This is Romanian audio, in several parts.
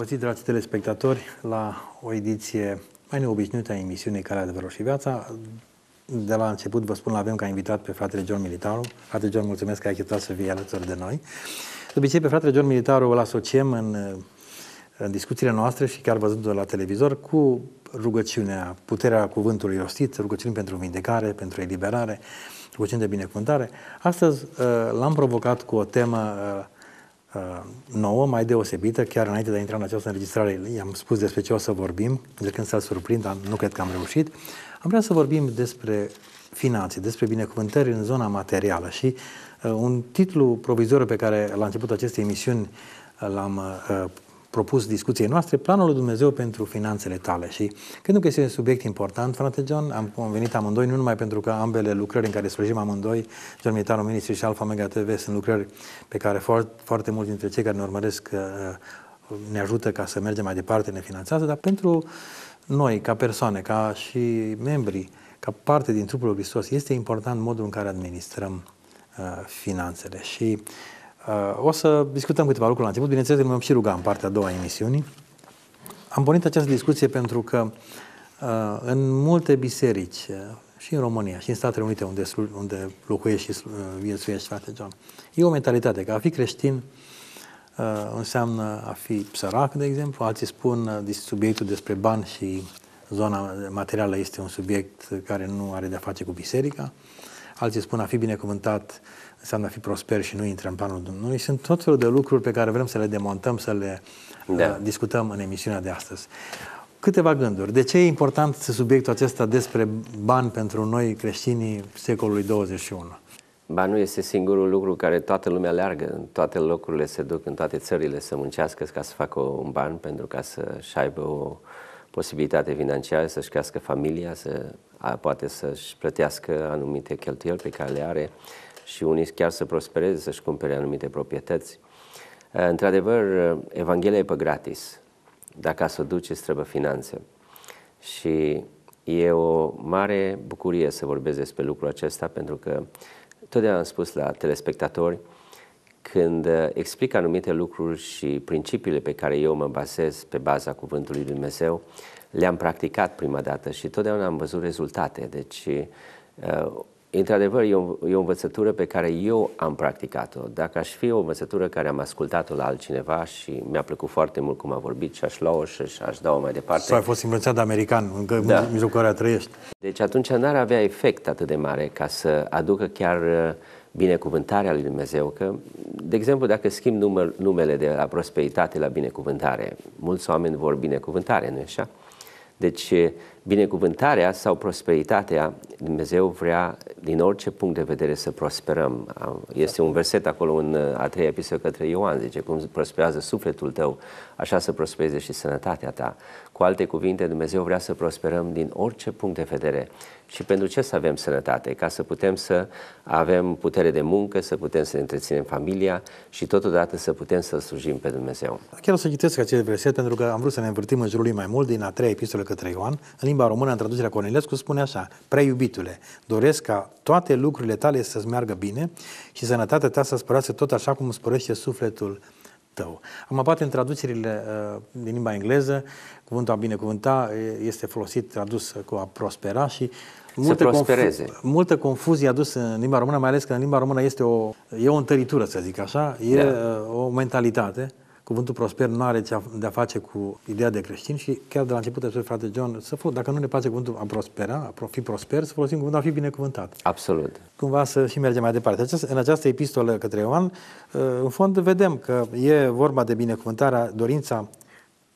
găsit, dragi telespectatori, la o ediție mai neobișnuită a emisiunii Care adevărul și viața. De la început vă spun, l-avem ca invitat pe fratele John Militaru. Fratele John, mulțumesc că ai acceptat să vii alături de noi. De obicei, pe fratele John Militaru îl asociem în, în discuțiile noastre și chiar văzându-l la televizor cu rugăciunea, puterea cuvântului rostit, rugăciuni pentru vindecare, pentru eliberare, rugăciuni de binecuvântare. Astăzi ă, l-am provocat cu o temă ă, Uh, nouă, mai deosebită, chiar înainte de a intra în această înregistrare, i-am spus despre ce o să vorbim, de când să-l surprind, dar nu cred că am reușit. Am vrea să vorbim despre finanțe, despre binecuvântări în zona materială și uh, un titlu provizor pe care la început acestei emisiuni uh, l-am uh, propus discuției noastre, planul lui Dumnezeu pentru finanțele tale. Și cred că este un subiect important, frate John. Am venit amândoi, nu numai pentru că ambele lucrări în care slujim amândoi, John Militarul Ministri și Alfa Mega TV, sunt lucrări pe care foarte, foarte mulți dintre cei care ne urmăresc uh, ne ajută ca să mergem mai departe, ne finanțează, dar pentru noi, ca persoane, ca și membrii, ca parte din trupul lui Hristos, este important modul în care administrăm uh, finanțele. Și Uh, o să discutăm câteva lucruri la început. Bineînțeles, mă și ruga în partea a doua a emisiunii. Am pornit această discuție pentru că uh, în multe biserici, uh, și în România, și în Statele Unite, unde, unde locuiești și viețuiești, frate John, e o mentalitate că a fi creștin înseamnă a fi sărac, de exemplu. Alții spun subiectul despre bani și zona materială este un subiect care nu are de-a face cu biserica. Alții spun a fi binecuvântat uh, înseamnă a fi prosper și nu intră în planul Domnului. Sunt tot felul de lucruri pe care vrem să le demontăm, să le da. uh, discutăm în emisiunea de astăzi. Câteva gânduri. De ce e important subiectul acesta despre bani pentru noi creștinii secolului 21? Banul este singurul lucru care toată lumea leargă, în toate locurile se duc, în toate țările să muncească ca să facă un ban, pentru ca să-și aibă o posibilitate financiară, să-și crească familia, să poate să-și plătească anumite cheltuieli pe care le are și unii chiar să prospereze, să-și cumpere anumite proprietăți. Uh, într-adevăr, uh, Evanghelia e pe gratis. Dacă să o duceți, trebuie finanțe. Și e o mare bucurie să vorbesc despre lucrul acesta, pentru că totdeauna am spus la telespectatori, când uh, explic anumite lucruri și principiile pe care eu mă bazez pe baza Cuvântului Lui Dumnezeu, le-am practicat prima dată și totdeauna am văzut rezultate. Deci Într-adevăr, e o, e o învățătură pe care eu am practicat-o. Dacă aș fi o învățătură care am ascultat-o la altcineva și mi-a plăcut foarte mult cum a vorbit și aș lua-o și aș da-o mai departe... Sau ai fost învățat de american, încă da. în mijlocul care trăiești. Deci atunci n-ar avea efect atât de mare ca să aducă chiar uh, binecuvântarea lui Dumnezeu, că, de exemplu, dacă schimb numele de la prosperitate la binecuvântare, mulți oameni vor binecuvântare, nu așa? Deci uh, binecuvântarea sau prosperitatea, Dumnezeu vrea din orice punct de vedere să prosperăm. Este un verset acolo în uh, a treia epistolă către Ioan, zice, cum prosperează sufletul tău, așa să prospereze și sănătatea ta. Cu alte cuvinte, Dumnezeu vrea să prosperăm din orice punct de vedere. Și pentru ce să avem sănătate? Ca să putem să avem putere de muncă, să putem să ne întreținem familia și totodată să putem să slujim pe Dumnezeu. Chiar o să citesc acest verset pentru că am vrut să ne învârtim în jurul lui mai mult din a treia epistolă către Ioan, în limba română, în traducerea Cornilescu, spune așa, prea iubitule, doresc ca toate lucrurile tale să-ți meargă bine și sănătatea ta să spărească tot așa cum spărește sufletul tău. Am poate în traducerile uh, din limba engleză, cuvântul a binecuvânta uh, este folosit, tradus uh, cu a prospera și multă, confu- multă confuzie adusă în limba română, mai ales că în limba română este o, e o întăritură, să zic așa, e da. Uh, o mentalitate Cuvântul prosper nu are de-a face cu ideea de creștin și chiar de la început spune frate John, să fol- dacă nu ne place cuvântul a prospera, a fi prosper, să folosim cuvântul a fi binecuvântat. Absolut. Cumva să și mergem mai departe. Această, în această epistolă către Ioan, uh, în fond vedem că e vorba de binecuvântarea, dorința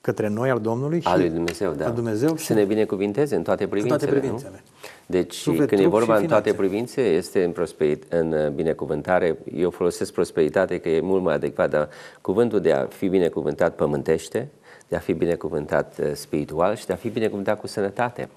către noi al Domnului și al lui Dumnezeu, da. al Dumnezeu să ne binecuvinteze în toate privințele. În toate privințele. Nu? Deci Suflet, când e vorba în toate privințe, este în, prosperit, în uh, binecuvântare. Eu folosesc prosperitate că e mult mai adecvat, dar cuvântul de a fi binecuvântat pământește, de a fi binecuvântat uh, spiritual și de a fi binecuvântat cu sănătate.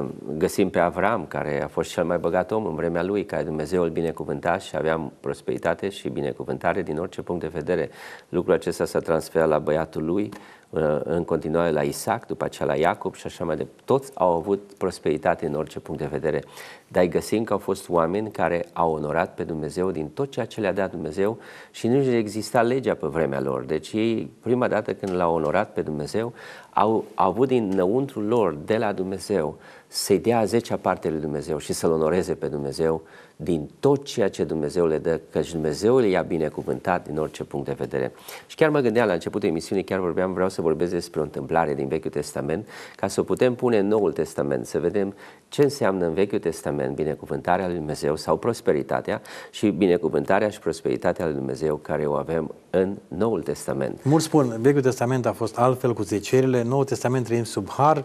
Uh, găsim pe Avram, care a fost cel mai băgat om în vremea lui, care Dumnezeu îl binecuvânta și aveam prosperitate și binecuvântare din orice punct de vedere. Lucrul acesta s-a transferat la băiatul lui, Uh, în continuare la Isaac, după aceea la Iacob și așa mai departe. Toți au avut prosperitate în orice punct de vedere, dar găsim că au fost oameni care au onorat pe Dumnezeu din tot ceea ce le-a dat Dumnezeu și nu exista legea pe vremea lor. Deci ei, prima dată când l-au onorat pe Dumnezeu, au, au avut dinăuntru lor, de la Dumnezeu, să-i dea a zecea parte lui Dumnezeu și să-L onoreze pe Dumnezeu din tot ceea ce Dumnezeu le dă, căci Dumnezeu le ia binecuvântat din orice punct de vedere. Și chiar mă gândeam la începutul emisiunii, chiar vorbeam, vreau să vorbesc despre o întâmplare din Vechiul Testament, ca să o putem pune în Noul Testament, să vedem ce înseamnă în Vechiul Testament binecuvântarea lui Dumnezeu sau prosperitatea și binecuvântarea și prosperitatea lui Dumnezeu care o avem în Noul Testament. Mulți spun, Vechiul Testament a fost altfel cu zecerile, Noul Testament trăim sub har,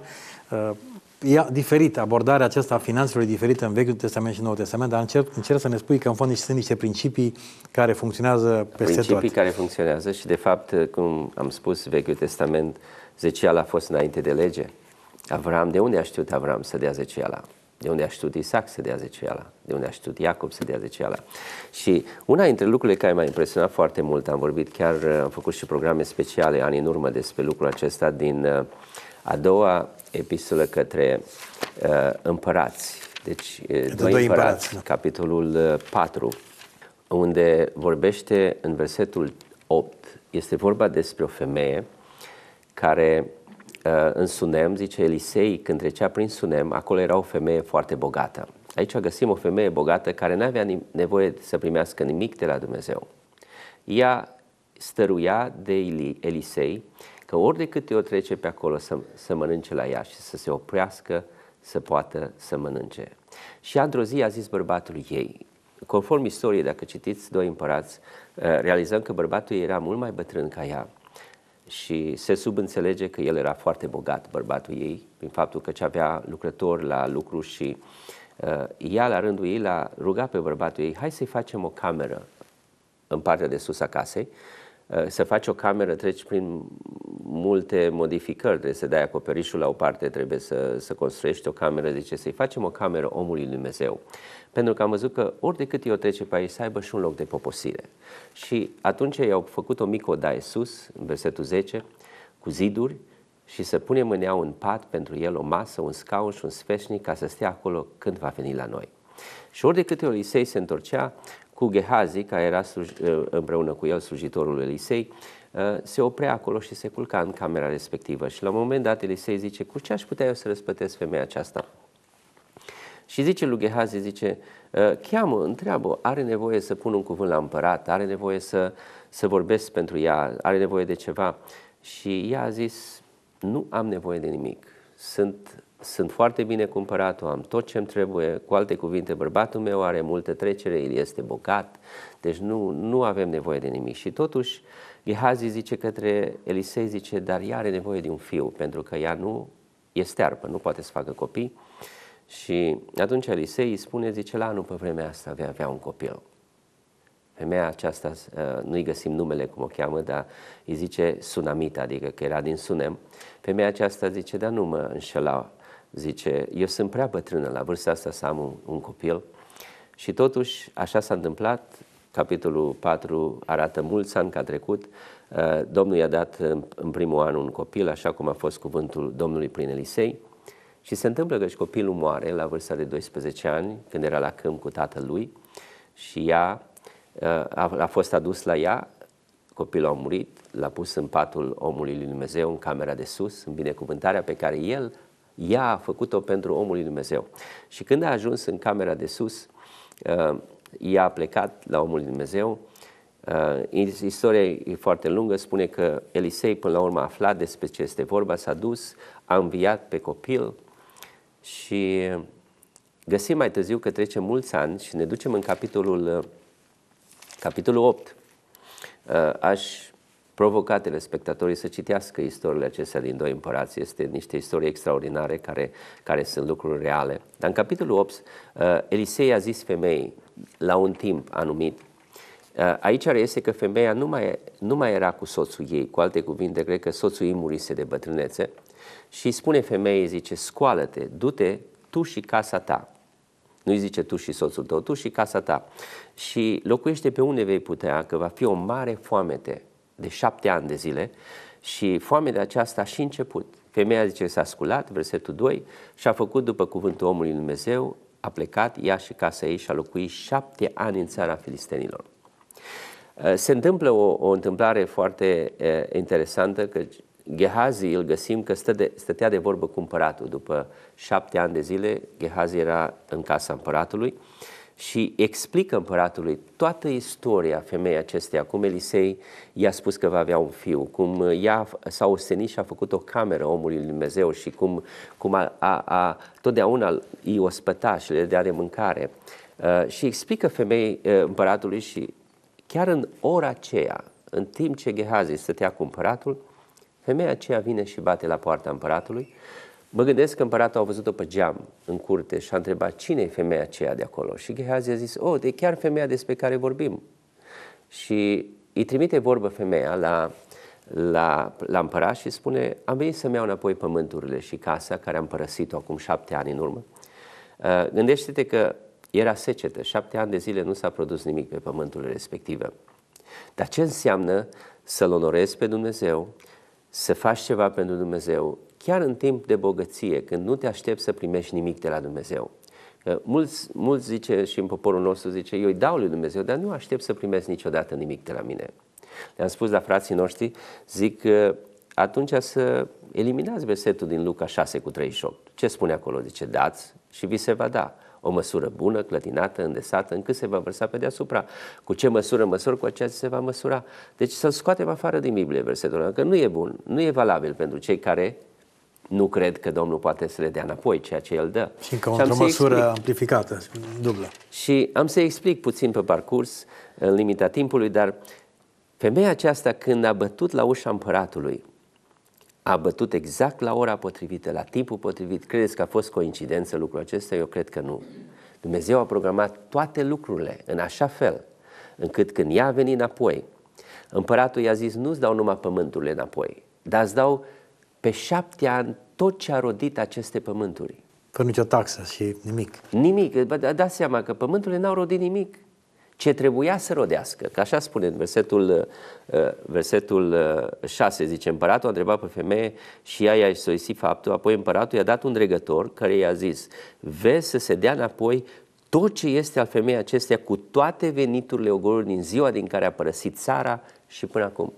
uh, e diferită abordarea aceasta a finanțelor diferită în Vechiul Testament și Noul Testament, dar încerc, încerc să ne spui că în fond sunt niște principii care funcționează peste principii tot. Principii care funcționează și de fapt, cum am spus, Vechiul Testament zeciala a fost înainte de lege. Avram, de unde a știut Avram să dea zeciala? De unde a știut Isaac să dea zeciala? De unde a știut Iacob să dea zeciala? Și una dintre lucrurile care m-a impresionat foarte mult, am vorbit chiar, am făcut și programe speciale ani în urmă despre lucrul acesta din uh, a doua epistolă către uh, împărați, deci de doi, doi împărați, împărați da. capitolul 4, uh, unde vorbește în versetul 8, este vorba despre o femeie care uh, în Sunem, zice Elisei, când trecea prin Sunem, acolo era o femeie foarte bogată. Aici găsim o femeie bogată care nu avea nevoie să primească nimic de la Dumnezeu. Ea stăruia de Elisei că ori de câte o trece pe acolo să, să mănânce la ea și să se oprească să poată să mănânce. Și într-o zi a zis bărbatul ei, conform istoriei, dacă citiți doi împărați, uh, realizăm că bărbatul era mult mai bătrân ca ea și se subînțelege că el era foarte bogat, bărbatul ei, prin faptul că ce avea lucrători la lucru și uh, ea, la rândul ei, l-a rugat pe bărbatul ei, hai să-i facem o cameră în partea de sus a casei Eh, să faci o cameră, treci prin multe modificări, trebuie să dai acoperișul la o parte, trebuie să, să construiești o cameră, deci să-i facem o cameră omului Lui Dumnezeu. Pentru că am văzut că ori de cât eu trece pe aici, să aibă și un loc de poposire. Și atunci i-au făcut o mică odaie sus, în versetul 10, cu ziduri și să punem în ea un pat pentru el, o masă, un scaun și un sfeșnic ca să stea acolo când va veni la noi. Și ori de câte ori Isei se întorcea, cu Gehazi, care era sluj- ă, împreună cu el slujitorul Elisei, ă, se oprea acolo și se culca în camera respectivă. Și la un moment dat Elisei zice, cu ce aș putea eu să răspătesc femeia aceasta? Și zice lui Gehazi, zice, ă, cheamă, întreabă, are nevoie să pun un cuvânt la împărat, are nevoie să, să vorbesc pentru ea, are nevoie de ceva. Și ea a zis, nu am nevoie de nimic, sunt sunt foarte bine cumpărat, am tot ce-mi trebuie, cu alte cuvinte, bărbatul meu are multă trecere, el este bogat, deci nu, nu avem nevoie de nimic. Și totuși, Gehazi zice către Elisei, zice, dar ea are nevoie de un fiu, pentru că ea nu este arpă, nu poate să facă copii. Și atunci Elisei îi spune, zice, la anul pe vremea asta vei avea un copil. Femeia aceasta, uh, nu-i găsim numele cum o cheamă, dar îi zice Sunamita, adică că era din Sunem. Femeia aceasta zice, dar nu mă înșela zice, eu sunt prea bătrână la vârsta asta să am un, un copil și totuși așa s-a întâmplat, capitolul 4 arată mulți ani ca trecut, uh, Domnul i-a dat în primul an un copil, așa cum a fost cuvântul Domnului prin Elisei, și se întâmplă că și copilul moare la vârsta de 12 ani, când era la câmp cu tatălui și ea uh, a, a fost adus la ea, copilul a murit, l-a pus în patul omului lui Dumnezeu, în camera de sus, în binecuvântarea pe care el ea a făcut-o pentru omul lui Dumnezeu. Și când a ajuns în camera de sus, uh, ea a plecat la omul lui Dumnezeu. Uh, istoria e foarte lungă, spune că Elisei până la urmă a aflat despre ce este vorba, s-a dus, a înviat pe copil și găsim mai târziu că trece mulți ani și ne ducem în capitolul, uh, capitolul 8. Aș provocatele spectatorii să citească istoriile acestea din Doi Împărați. Este niște istorie extraordinare care, care sunt lucruri reale. Dar în capitolul 8, uh, Elisei a zis femeii, la un timp anumit, uh, Aici reiese că femeia nu mai, nu mai era cu soțul ei, cu alte cuvinte, cred că soțul ei murise de bătrânețe și spune femeii, zice, scoală-te, du-te tu și casa ta. Nu-i zice tu și soțul tău, tu și casa ta. Și locuiește pe unde vei putea, că va fi o mare foamete de șapte ani de zile și foamea de aceasta a și început. Femeia zice s-a sculat, versetul 2, și a făcut după cuvântul omului Dumnezeu, a plecat ea și casa ei și a locuit șapte ani în țara filistenilor. Eh, se întâmplă o, o întâmplare foarte e, eh, interesantă, că Gehazi îl găsim că stă de, stătea de vorbă cu împăratul. După șapte ani de zile, Gehazi era în casa împăratului și explică împăratului toată istoria femeii acesteia, cum Elisei i-a spus că va avea un fiu, cum ea s-a ostenit și a făcut o cameră omului lui Dumnezeu și cum, cum a, a, a, totdeauna îi ospăta și le dea de mâncare. Uh, și explică femei uh, împăratului și chiar în ora aceea, în timp ce Gehazi stătea cu împăratul, femeia aceea vine și bate la poarta împăratului Mă gândesc că împăratul a văzut-o pe geam în curte și a întrebat cine e femeia aceea de acolo. Și Gehazi a zis, oh, de chiar femeia despre care vorbim. Și îi trimite vorbă femeia la, la, la împărat și spune, am venit să-mi iau înapoi pământurile și casa care am părăsit-o acum șapte ani în urmă. Uh, gândește-te că era secetă, șapte ani de zile nu s-a produs nimic pe pământul respectivă. Dar ce înseamnă să-L onorezi pe Dumnezeu, să faci ceva pentru Dumnezeu chiar în timp de bogăție, când nu te aștepți să primești nimic de la Dumnezeu. Mulți, mulți zice și în poporul nostru zice, eu îi dau lui Dumnezeu, dar nu aștept să primesc niciodată nimic de la mine. Le-am spus la frații noștri, zic, atunci să eliminați versetul din Luca 6 cu 38. Ce spune acolo? Zice, dați și vi se va da. O măsură bună, clătinată, îndesată, încât se va vărsa pe deasupra. Cu ce măsură măsură cu aceea se va măsura. Deci să-l scoatem afară din Biblie versetul ăla, că nu e bun, nu e valabil pentru cei care nu cred că Domnul poate să le dea înapoi ceea ce El dă. Și încă într-o măsură explic. amplificată, dublă. Și am să explic puțin pe parcurs, în limita timpului, dar femeia aceasta când a bătut la ușa împăratului, a bătut exact la ora potrivită, la timpul potrivit. Credeți că a fost coincidență lucrul acesta? Eu cred că nu. Dumnezeu a programat toate lucrurile în așa fel, încât când ea a venit înapoi, împăratul i-a zis, nu-ți dau numai pământurile înapoi, dar îți dau pe șapte ani tot ce a rodit aceste pământuri. Fără nicio taxă și nimic. Nimic. Da, dați seama că pământurile n-au rodit nimic ce trebuia să rodească. Că așa spune în versetul, uh, uh, versetul 6, uh, zice, împăratul a întrebat pe femeie și ea i-a soisit faptul, apoi împăratul i-a dat un dregător care i-a zis, vezi să se dea înapoi tot ce este al femeii acesteia cu toate veniturile ogorului din ziua din care a părăsit țara și până acum.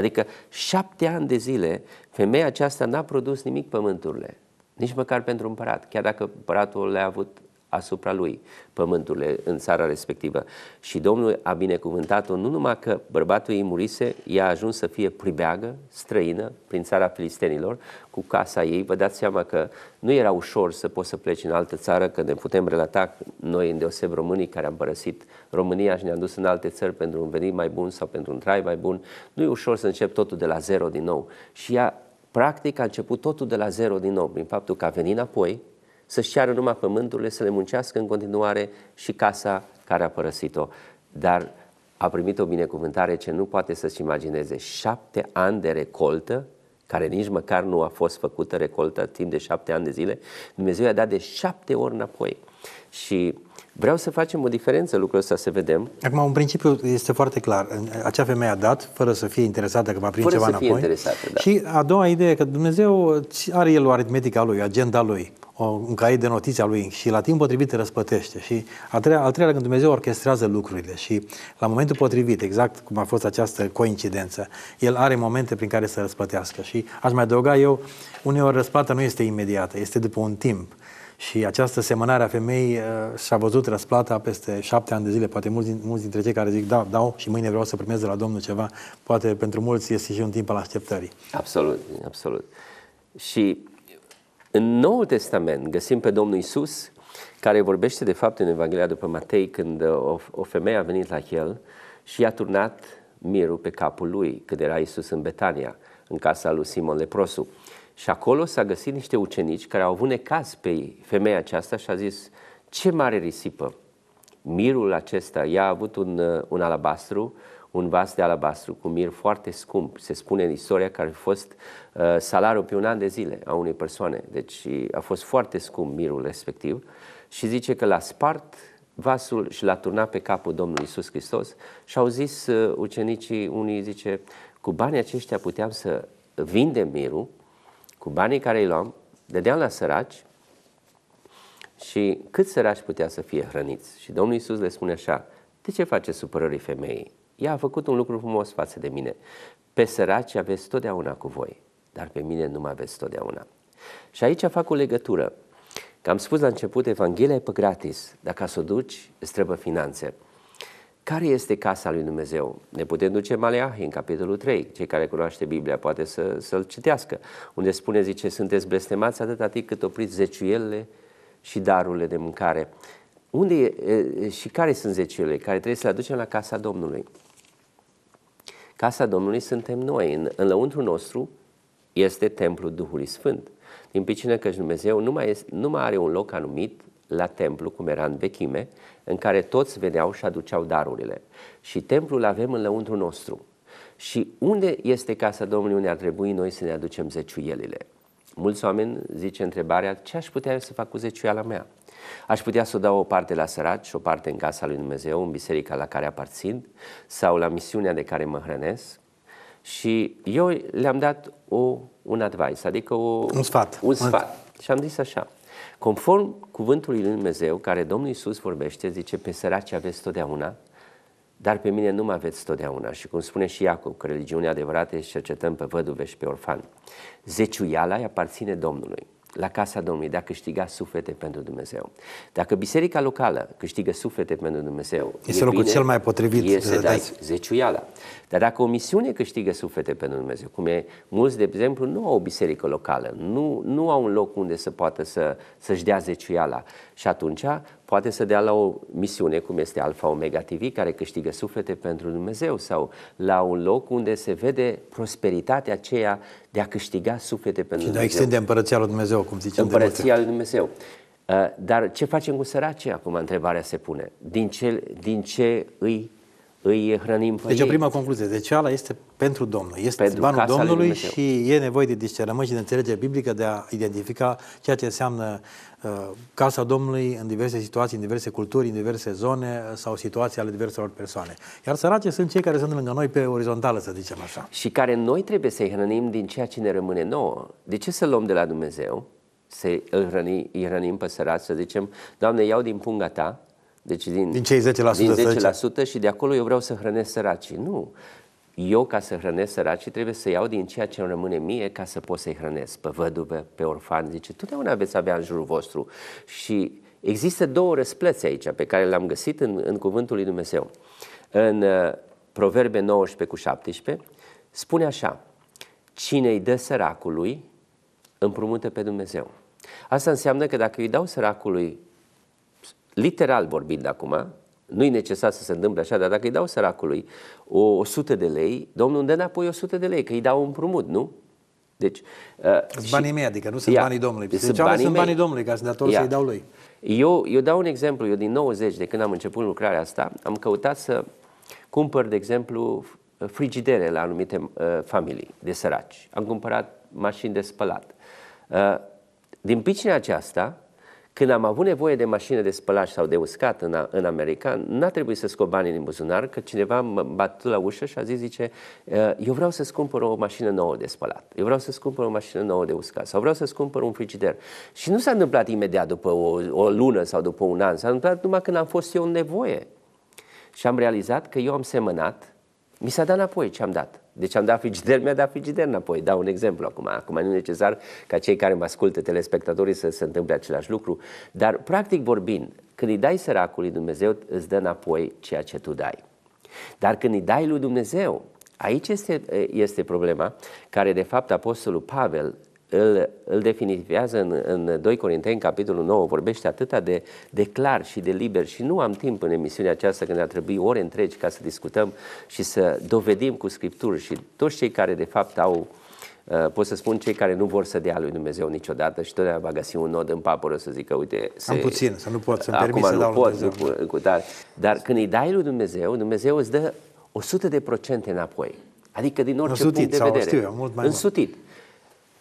Adică șapte ani de zile femeia aceasta n-a produs nimic pământurile, nici măcar pentru împărat, chiar dacă împăratul le-a avut asupra lui pământurile în țara respectivă. Și Domnul a binecuvântat-o nu numai că bărbatul ei murise, ea a ajuns să fie pribeagă, străină, prin țara filistenilor, cu casa ei. Vă dați seama că nu era ușor să poți să pleci în altă țară, că ne putem relata noi, deoseb românii care am părăsit România și ne-am dus în alte țări pentru un venit mai bun sau pentru un trai mai bun. Nu e ușor să încep totul de la zero din nou. Și ea, practic, a început totul de la zero din nou, prin faptul că a venit înapoi, să-și ceară numai pământurile, să le muncească în continuare și casa care a părăsit-o. Dar a primit o binecuvântare ce nu poate să-și imagineze. Șapte ani de recoltă, care nici măcar nu a fost făcută recoltă timp de șapte ani de zile, Dumnezeu i-a dat de șapte ori înapoi. Și Vreau să facem o diferență lucrul ăsta, să vedem. Acum, un principiu, este foarte clar. Acea femeie a dat, fără să fie interesată că va primi ceva să înapoi. Fie interesată, da. Și a doua idee, că Dumnezeu are el o aritmetică a lui, agenda lui, o, un caiet de notițe a lui și la timp potrivit te răspătește. Și a treia, al treilea, când Dumnezeu orchestrează lucrurile și la momentul potrivit, exact cum a fost această coincidență, el are momente prin care să răspătească. Și aș mai adăuga eu, uneori răsplata nu este imediată, este după un timp. Și această semănare a femei uh, și-a văzut răsplata peste șapte ani de zile. Poate mulți, mulți dintre cei care zic, da, dau și mâine vreau să primez de la Domnul ceva, poate pentru mulți este și un timp al așteptării. Absolut, absolut. Și în Noul Testament găsim pe Domnul Isus care vorbește de fapt în Evanghelia după Matei când uh, o, o femeie a venit la el și i-a turnat mirul pe capul lui, când era Isus în Betania, în casa lui Simon Leprosu. Și acolo s-a găsit niște ucenici care au avut necaz pe femeia aceasta și a zis, ce mare risipă! Mirul acesta, ea a avut un, uh, un alabastru, un vas de alabastru cu mir foarte scump, se spune în istoria care a fost uh, salariul pe un an de zile a unei persoane. Deci uh, a fost foarte scump mirul respectiv și zice că l-a spart vasul și l-a turnat pe capul Domnului Isus Hristos și au zis uh, ucenicii, unii zice, cu banii aceștia puteam să vindem mirul cu banii care îi luam, dădeam la săraci și cât săraci putea să fie hrăniți. Și Domnul Iisus le spune așa, de ce face supărării femeii? Ea a făcut un lucru frumos față de mine. Pe săraci aveți totdeauna cu voi, dar pe mine nu mai aveți totdeauna. Și aici fac o legătură. Că am spus la început, Evanghelia e pe gratis. Dacă să o duci, îți trebuie finanțe. Care este casa lui Dumnezeu? Ne putem duce Maleahi în capitolul 3. Cei care cunoaște Biblia poate să, să-l citească. Unde spune, zice, sunteți blestemați atâta timp cât opriți zeciuielile și darurile de mâncare. Unde e, și care sunt zeciuielile? Care trebuie să le aducem la casa Domnului. Casa Domnului suntem noi. În, în lăuntru nostru este templul Duhului Sfânt. Din picină că Dumnezeu nu mai, este, nu mai are un loc anumit la templu, cum era în vechime, în care toți veneau și aduceau darurile. Și templul avem în lăuntru nostru. Și unde este casa Domnului unde ar trebui noi să ne aducem zeciuielile? Mulți oameni zice întrebarea, ce aș putea eu să fac cu zeciuiala mea? Aș putea să o dau o parte la și o parte în casa lui Dumnezeu, în biserica la care aparțin sau la misiunea de care mă hrănesc. Și eu le-am dat o, un advice, adică o, un sfat. Un sfat. Și am zis așa, Conform cuvântului Lui Dumnezeu, care Domnul Iisus vorbește, zice, pe săraci aveți totdeauna, dar pe mine nu mă aveți totdeauna. Și cum spune și Iacob, că religiunea adevărată este cercetăm pe văduve și pe orfan. Zeciuiala îi aparține Domnului la casa Domnului de a câștiga suflete pentru Dumnezeu. Dacă biserica locală câștigă suflete pentru Dumnezeu, este locul cel mai potrivit Este da, zeciuiala. Dar dacă o misiune câștigă suflete pentru Dumnezeu, cum e mulți, de exemplu, nu au o biserică locală, nu, nu au un loc unde să poată să, să-și dea zeciuiala. Și atunci poate să dea la o misiune, cum este Alfa Omega TV, care câștigă suflete pentru Dumnezeu, sau la un loc unde se vede prosperitatea aceea de a câștiga suflete pentru și Dumnezeu. Și a extindem împărăția lui Dumnezeu, cum zicem Împărăția lui Dumnezeu. Uh, dar ce facem cu săracii acum? Întrebarea se pune. Din ce, din ce îi îi hrănim pe Deci o prima concluzie, de deci, ala este pentru Domnul, este pentru banul Domnului și e nevoie de discernământ și de înțelegere biblică de a identifica ceea ce înseamnă uh, casa Domnului în diverse situații, în diverse culturi, în diverse zone uh, sau situații ale diverselor persoane. Iar sărace sunt cei care sunt lângă noi pe orizontală, să zicem așa. Și care noi trebuie să-i hrănim din ceea ce ne rămâne nouă. De ce să luăm de la Dumnezeu? Să îl hrăni, hrănim pe sărați, să zicem, Doamne, iau din punga ta, deci din, din cei 10%, din 10% și de acolo eu vreau să hrănesc săracii. Nu. Eu, ca să hrănesc săracii, trebuie să iau din ceea ce îmi rămâne mie ca să pot să-i hrănesc pe văduve, pe orfan. Zice, totdeauna veți avea în jurul vostru. Și există două răsplăți aici pe care le-am găsit în, în Cuvântul lui Dumnezeu. În uh, Proverbe 19 cu 17 spune așa, cine îi dă săracului, împrumută pe Dumnezeu. Asta înseamnă că dacă îi dau săracului literal vorbind acum, nu e necesar să se întâmple așa, dar dacă îi dau săracului o 100 de lei, domnul îmi dă înapoi 100 de lei, că îi dau un prumut, nu? Deci, uh, sunt banii mei, adică nu sunt ia, banii domnului. Sunt, deci, banii, sunt banii domnului, ca sunt dator să-i dau lui. Eu, eu dau un exemplu. Eu din 90, de când am început lucrarea asta, am căutat să cumpăr, de exemplu, frigidere la anumite uh, familii de săraci. Am cumpărat mașini de spălat. Uh, din picina aceasta, când am avut nevoie de mașină de spălat sau de uscat în, în America, n-a trebuit să scot banii din buzunar, că cineva m-a bat la ușă și a zis, zice, eh, eu vreau să-ți cumpăr o mașină nouă de spălat, eu vreau să-ți cumpăr o mașină nouă de uscat sau vreau să-ți cumpăr un frigider. Și nu s-a întâmplat imediat după o, o lună sau după un an, s-a întâmplat numai când am fost eu în nevoie. Și am realizat că eu am semănat, mi s-a dat înapoi ce am dat. Deci am dat frigider, mi-a dat frigider înapoi. Dau un exemplu acum. Acum nu e necesar ca cei care mă ascultă, telespectatorii, să se întâmple același lucru. Dar, practic vorbind, când îi dai săracului Dumnezeu, îți dă înapoi ceea ce tu dai. Dar când îi dai lui Dumnezeu, aici este, este problema care, de fapt, Apostolul Pavel îl, îl definitivează în, în 2 Corinteni, capitolul 9, vorbește atâta de, de clar și de liber și nu am timp în emisiunea aceasta când ar trebui ore întregi ca să discutăm și să dovedim cu Scripturi și toți cei care de fapt au uh, pot să spun cei care nu vor să dea lui Dumnezeu niciodată și totdeauna va găsi un nod în papură să zică, uite... Se... Am puțin, să nu pot, să-mi permit să nu dau pot, Dumnezeu. cu dar. Dar când îi dai lui Dumnezeu, Dumnezeu îți dă 100% înapoi. Adică din orice sutit, punct de vedere. Știu mult mai Însutit. Mult.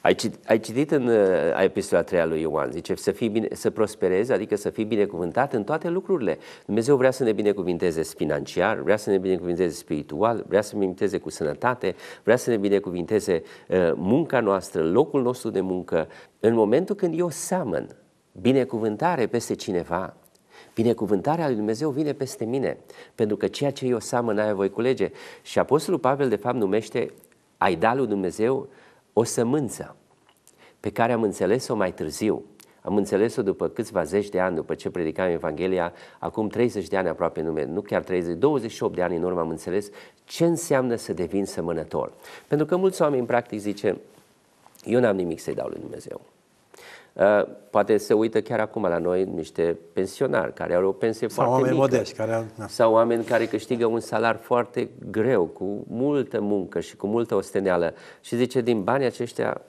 Ai, ai citit în uh, epistola 3 lui Ioan, zice să, fii bine, să prosperezi, adică să fii binecuvântat în toate lucrurile. Dumnezeu vrea să ne binecuvinteze financiar, vrea să ne binecuvinteze spiritual, vrea să ne binecuvinteze cu sănătate, vrea să ne binecuvinteze uh, munca noastră, locul nostru de muncă. În momentul când eu seamăn binecuvântare peste cineva, Binecuvântarea lui Dumnezeu vine peste mine, pentru că ceea ce eu seamăn aia voi culege. Și Apostolul Pavel, de fapt, numește ai da lui Dumnezeu o sămânță pe care am înțeles-o mai târziu, am înțeles-o după câțiva zeci de ani, după ce predicam Evanghelia, acum 30 de ani aproape, nu, nu chiar 30, 28 de ani în urmă am înțeles ce înseamnă să devin sămânător. Pentru că mulți oameni, practic, zice, eu n-am nimic să-i dau lui Dumnezeu. Ă, poate se uită chiar acum la noi niște pensionari care au o pensie sau foarte oameni mică. Modești, care au, da. Sau oameni care câștigă un salar foarte greu, cu multă muncă și cu multă osteneală. Și zice, din banii aceștia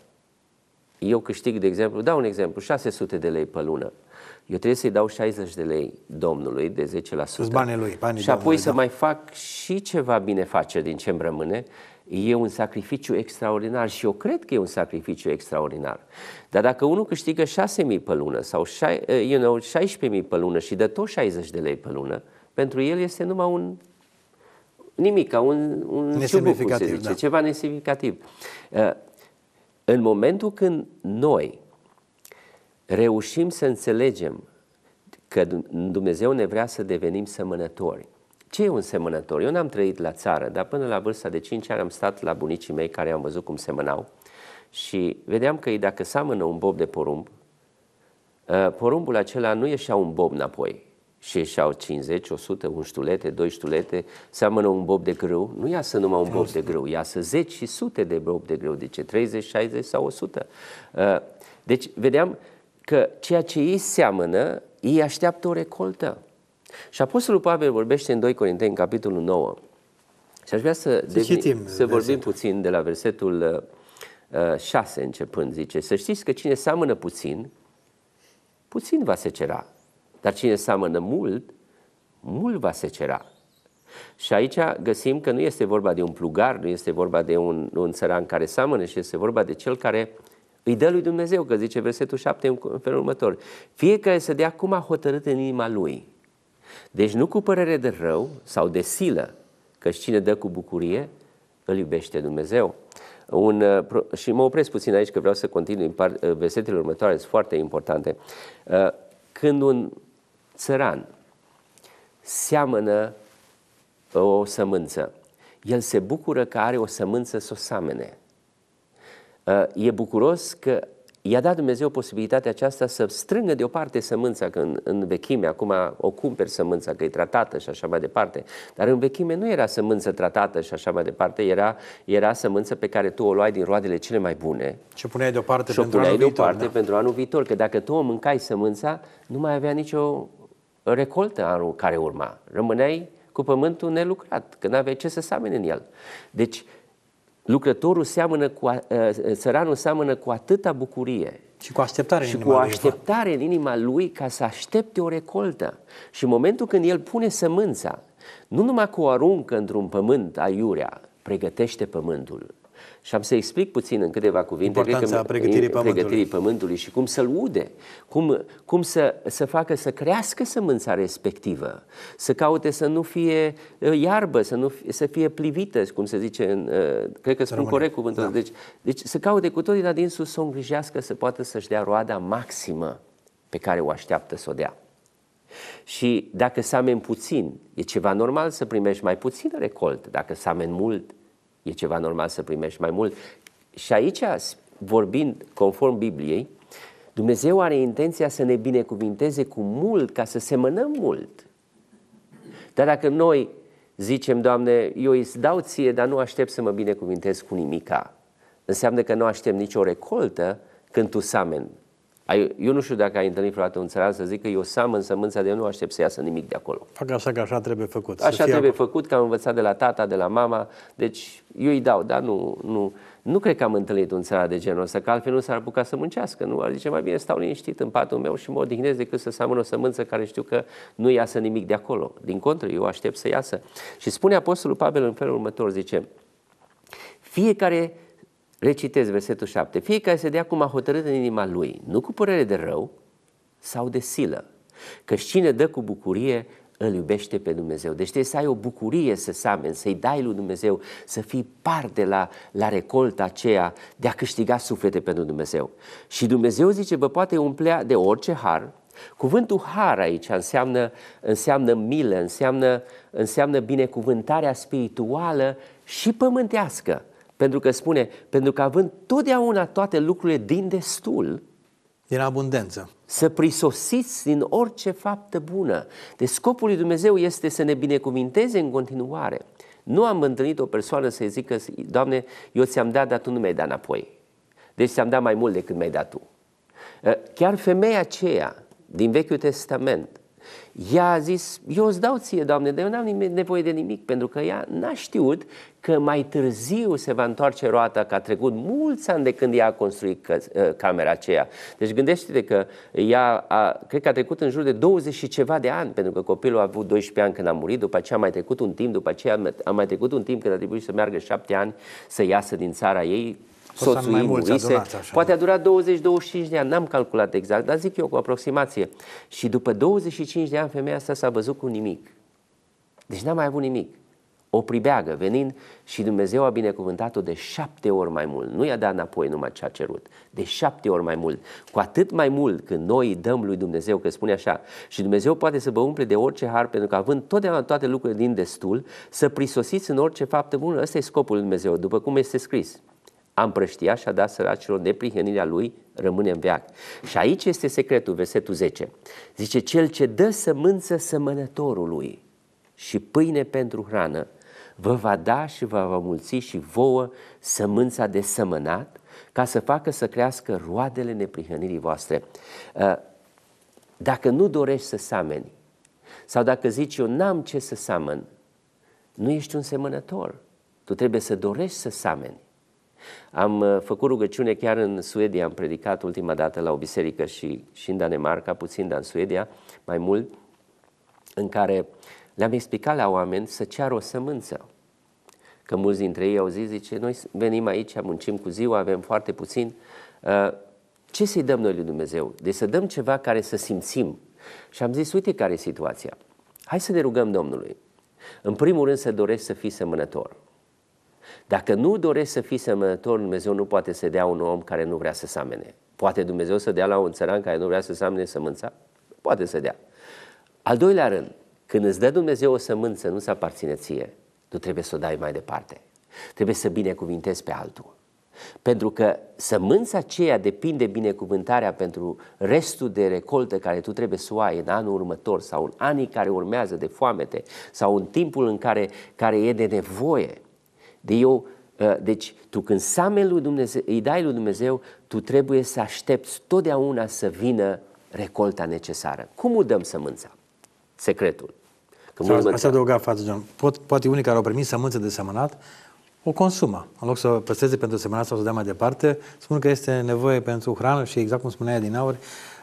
eu câștig, de exemplu, dau un exemplu, 600 de lei pe lună. Eu trebuie să-i dau 60 de lei domnului, de 10%. banii lui, banii Și apoi domnului, să da. mai fac și ceva face din ce îmi rămâne e un sacrificiu extraordinar și eu cred că e un sacrificiu extraordinar. Dar dacă unul câștigă 6.000 pe lună sau eh, you know, 16.000 pe lună și dă tot 60 de lei pe lună, pentru el este numai un ca un, un ciubuc, se zice, da. ceva nesemnificativ. Eh, în momentul când noi reușim să înțelegem că Dumnezeu ne vrea să devenim sămănători, ce e un semănător? Eu n-am trăit la țară, dar până la vârsta de 5 ani am stat la bunicii mei care am văzut cum semănau și vedeam că ei, dacă seamănă un bob de porumb, ă, porumbul acela nu ieșea un bob înapoi și ieșeau 50, 100, un ștulete, doi ștulete, seamănă un bob de grâu, nu iasă numai un bob de grâu, iasă 10 și sute de bob de grâu, de ce 30, 60 sau 100. Ă, deci vedeam că ceea ce ei seamănă, ei așteaptă o recoltă. Și Apostolul Pavel vorbește în 2 Corinteni, capitolul 9. Și aș vrea să, să, devin, citim să vorbim puțin de la versetul uh, 6 uh, începând, zice, să știți că cine seamănă puțin, puțin va secera, dar cine seamănă mult, mult va secera. Și aici găsim că nu este vorba de un plugar, nu este vorba de un, un țăran care seamănă, ci este vorba de cel care îi dă lui Dumnezeu, că zice versetul 7 în felul următor. Fiecare să dea cum a hotărât în inima lui. Deci nu cu părere de rău sau de silă, că cine dă cu bucurie, îl iubește Dumnezeu. Un, uh, și mă opresc puțin aici că vreau să continui în uh, versetele următoare, sunt foarte importante. Uh, când un țăran seamănă o sămânță, el se bucură că are o sămânță să o samene. E bucuros că i-a dat Dumnezeu posibilitatea aceasta să strângă deoparte sămânța, că în, în vechime, acum o cumperi sămânța, că e tratată și așa mai departe, dar în vechime nu era sămânță tratată și așa mai departe, era, era sămânță pe care tu o luai din roadele cele mai bune. Și puneai deoparte, și pentru, puneai anul deoparte viitor, da. pentru anul viitor, că dacă tu o mâncai sămânța, nu mai avea nicio recoltă anul care urma. Rămâneai cu pământul nelucrat, că nu aveai ce să sameni în el. Deci, Lucrătorul seamănă cu, a, ă, săranul seamănă cu atâta bucurie și cu așteptare, și în, inima cu așteptare lui. în inima lui ca să aștepte o recoltă. Și în momentul când el pune sămânța, nu numai că o aruncă într-un pământ aiurea, pregătește pământul, și am să explic puțin în câteva cuvinte Importanța că, pregătirii, pământului. pregătirii pământului și cum să-l ude, cum, cum să, să facă să crească sămânța respectivă, să caute să nu fie iarbă, să, nu fie, să fie plivită, cum se zice, în, cred că spun Rămâne. corect cuvântul. Da. Deci, deci să caute cu tot din adinsul să o îngrijească să poată să-și dea roada maximă pe care o așteaptă să o dea. Și dacă amen puțin, e ceva normal să primești mai puțină recoltă. Dacă amen mult, e ceva normal să primești mai mult. Și aici, vorbind conform Bibliei, Dumnezeu are intenția să ne binecuvinteze cu mult, ca să semănăm mult. Dar dacă noi zicem, Doamne, eu îți dau ție, dar nu aștept să mă binecuvintez cu nimica, înseamnă că nu aștept nicio recoltă când tu sameni ai, eu nu știu dacă ai întâlnit vreodată un țăran să că eu sam în sămânța de nu aștept să iasă nimic de acolo. Fac așa că așa trebuie făcut. Așa trebuie acolo. făcut, că am învățat de la tata, de la mama, deci eu îi dau, dar nu, nu, nu cred că am întâlnit un țăran de genul ăsta, că altfel nu s-ar apuca să muncească, nu? Ar zice, mai bine stau liniștit în patul meu și mă odihnesc decât să samăn o sămânță care știu că nu iasă nimic de acolo. Din contră, eu aștept să iasă. Și spune Apostolul Pavel în felul următor, zice, fiecare Recitez versetul 7. Fiecare se dea cum a hotărât în inima lui, nu cu părere de rău sau de silă, că cine dă cu bucurie îl iubește pe Dumnezeu. Deci trebuie să ai o bucurie să sameni, să-i dai lui Dumnezeu, să fii parte la, la recolta aceea de a câștiga suflete pentru Dumnezeu. Și Dumnezeu zice, vă poate umplea de orice har. Cuvântul har aici înseamnă, înseamnă milă, înseamnă, înseamnă binecuvântarea spirituală și pământească. Pentru că spune, pentru că având totdeauna toate lucrurile din destul, din abundență. Să prisosiți din orice faptă bună. Deci scopul lui Dumnezeu este să ne binecuvinteze în continuare. Nu am întâlnit o persoană să-i zică, Doamne, eu ți-am dat, dar tu nu mi-ai dat înapoi. Deci ți-am dat mai mult decât mi-ai dat tu. Ă, chiar femeia aceea din Vechiul Testament, ea a zis, eu îți dau ție, Doamne, dar eu n-am nevoie de nimic, pentru că ea n-a știut că mai târziu se va întoarce roata, că a trecut mulți ani de când ea a construit că, ă, camera aceea. Deci gândește-te că ea, a, cred că a trecut în jur de 20 și ceva de ani, pentru că copilul a avut 12 ani când a murit, după aceea a mai trecut un timp, după aceea a mai trecut un timp când a trebuit să meargă 7 ani să iasă din țara ei, soțului murise. Poate a da. durat 20-25 de ani, n-am calculat exact, dar zic eu cu aproximație. Și după 25 de ani femeia asta s-a văzut cu nimic. Deci n-a mai avut nimic. O pribeagă venind și Dumnezeu a binecuvântat-o de șapte ori mai mult. Nu i-a dat înapoi numai ce a cerut. De șapte ori mai mult. Cu atât mai mult când noi dăm lui Dumnezeu, că spune așa, și Dumnezeu poate să vă umple de orice har, pentru că având totdeauna toate lucrurile din destul, să prisosiți în orice faptă bună. Ăsta e scopul lui Dumnezeu, după cum este scris a împrăștia și a da săracilor neprihănirea lui rămâne în veac. Și aici este secretul, versetul 10. Zice, cel ce dă sămânță sămănătorului și pâine pentru hrană, vă va da și vă va mulți și vouă sămânța de sămânat ca să facă să crească roadele neprihănirii voastre. Uh, dacă nu dorești să sameni, sau dacă zici eu n-am ce să samăn, nu ești un semănător. Tu trebuie să dorești să sameni. Am uh, făcut rugăciune chiar în Suedia, am predicat ultima dată la o biserică și, și în Danemarca, puțin, dar în Suedia mai mult, în care le-am explicat la oameni să ceară o sămânță. Că mulți dintre ei au zis, zice, noi venim aici, muncim cu ziua, avem foarte puțin, uh, ce să-i dăm noi lui Dumnezeu? Deci să dăm ceva care să simțim. Și am zis, uite care e situația. Hai să ne rugăm Domnului. În primul rând să doresc să fii semănător. Dacă nu dorești să fii semănător, Dumnezeu nu poate să dea un om care nu vrea să samene. Poate Dumnezeu să dea la un țăran care nu vrea să samene sămânța? Poate să dea. Al doilea rând, când îți dă Dumnezeu o sămânță, nu se aparține ție. Tu trebuie să o dai mai departe. Trebuie să binecuvintezi pe altul. Pentru că sămânța aceea depinde binecuvântarea pentru restul de recoltă care tu trebuie să o ai în anul următor sau în anii care urmează de foamete sau în timpul în care, care e de nevoie. De eu, ă, deci, tu când sameni lui Dumnezeu, îi dai lui Dumnezeu, tu trebuie să aștepți totdeauna să vină recolta necesară. Cum dăm sămânța? Secretul. Că adăuga față, John. Pot, poate unii care au primit sămânță de semănat o consumă. În loc să o păstreze pentru semănat sau să o dea mai departe, spun că este nevoie pentru hrană și exact cum spunea din aur,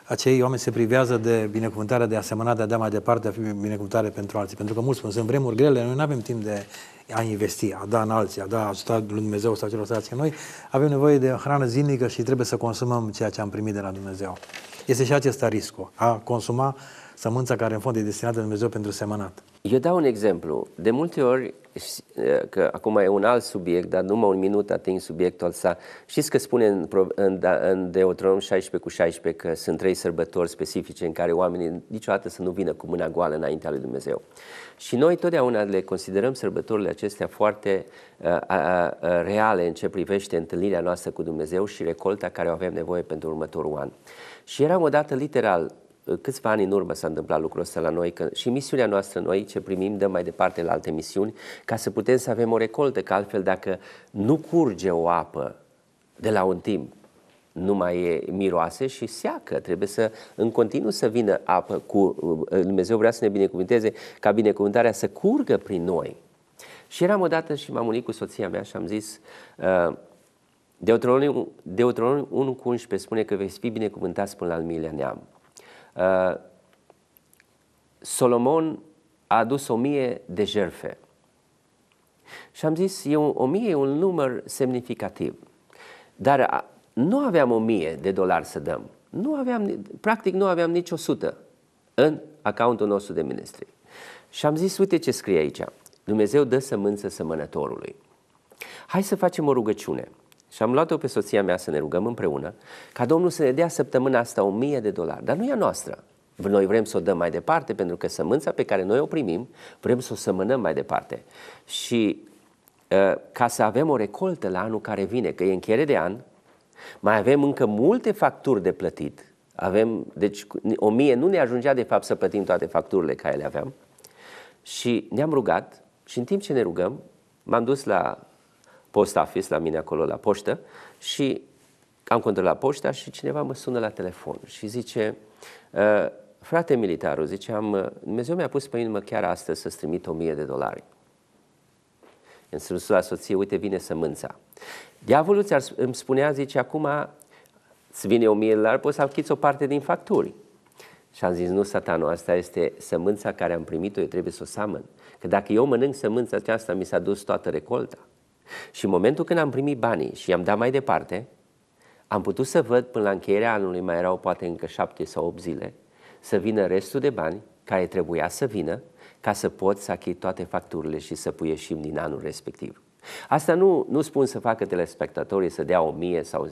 acei oameni se privează de binecuvântarea de asemănare de a da mai departe, a fi binecuvântare pentru alții. Pentru că mulți spun, sunt vremuri grele, noi nu avem timp de a investi, a da în alții, a da ajuta lui Dumnezeu sau celor alții. Noi avem nevoie de hrană zilnică și trebuie să consumăm ceea ce am primit de la Dumnezeu. Este și acesta riscul, a consuma sămânța care în fond e destinată de Dumnezeu pentru semănat. Eu dau un exemplu. De multe ori că acum e un alt subiect, dar numai un minut ating subiectul ăsta. Știți că spune în, da, în Deuteronom 16 cu 16 că sunt trei sărbători specifice în care oamenii niciodată să nu vină cu mâna goală înaintea lui Dumnezeu. Și noi totdeauna le considerăm sărbătorile acestea foarte uh, uh, reale în ce privește întâlnirea noastră cu Dumnezeu și recolta care o avem nevoie pentru următorul an. Și eram odată literal câțiva ani în urmă s-a întâmplat lucrul ăsta la noi că și misiunea noastră noi ce primim dăm mai departe la alte misiuni ca să putem să avem o recoltă, că altfel dacă nu curge o apă de la un timp, nu mai e miroase și seacă. Trebuie să în continuu să vină apă cu... Uh, Dumnezeu vrea să ne binecuvinteze, ca binecuvântarea să curgă prin noi. Și eram odată și m-am unit cu soția mea și am zis uh, Deuteronomiu, 1 cu 11 spune că veți fi binecuvântați până la al milea neam. Uh, Solomon a adus o mie de jerfe. Și am zis, e un, o mie e un număr semnificativ. Dar a, nu aveam o mie de dolari să dăm. Nu aveam, practic nu aveam nici o sută în accountul nostru de ministri. Și am zis, uite ce scrie aici. Dumnezeu dă sămânță sămănătorului. Hai să facem o rugăciune. Și am luat-o pe soția mea să ne rugăm împreună ca Domnul să ne dea săptămâna asta o mie de dolari. Dar nu e a noastră. Noi vrem să o dăm mai departe pentru că sămânța pe care noi o primim, vrem să o sămânăm mai departe. Și ă, ca să avem o recoltă la anul care vine, că e încheiere de an, mai avem încă multe facturi de plătit. Avem, deci, o mie nu ne ajungea de fapt să plătim toate facturile care le aveam. Și ne-am rugat și în timp ce ne rugăm, m-am dus la post office la mine acolo la poștă și am controlat poșta și cineva mă sună la telefon și zice uh, frate zice am uh, Dumnezeu mi-a pus pe inimă chiar astăzi să-ți trimit mie de dolari. În sursul la soție, uite, vine sămânța. Diavolul ți-ar, îmi spunea, zice, acum îți vine mie de dolari, poți să achiți o parte din facturi. Și am zis, nu, satanul, asta este sămânța care am primit-o, eu trebuie să o samăn. Că dacă eu mănânc sămânța aceasta, mi s-a dus toată recolta. Și în momentul când am primit banii și i-am dat mai departe, am putut să văd până la încheierea anului, mai erau poate încă șapte sau opt zile, să vină restul de bani care trebuia să vină ca să pot să achit toate facturile și să pui ieșim din anul respectiv. Asta nu, nu spun să facă telespectatorii să dea o mie sau...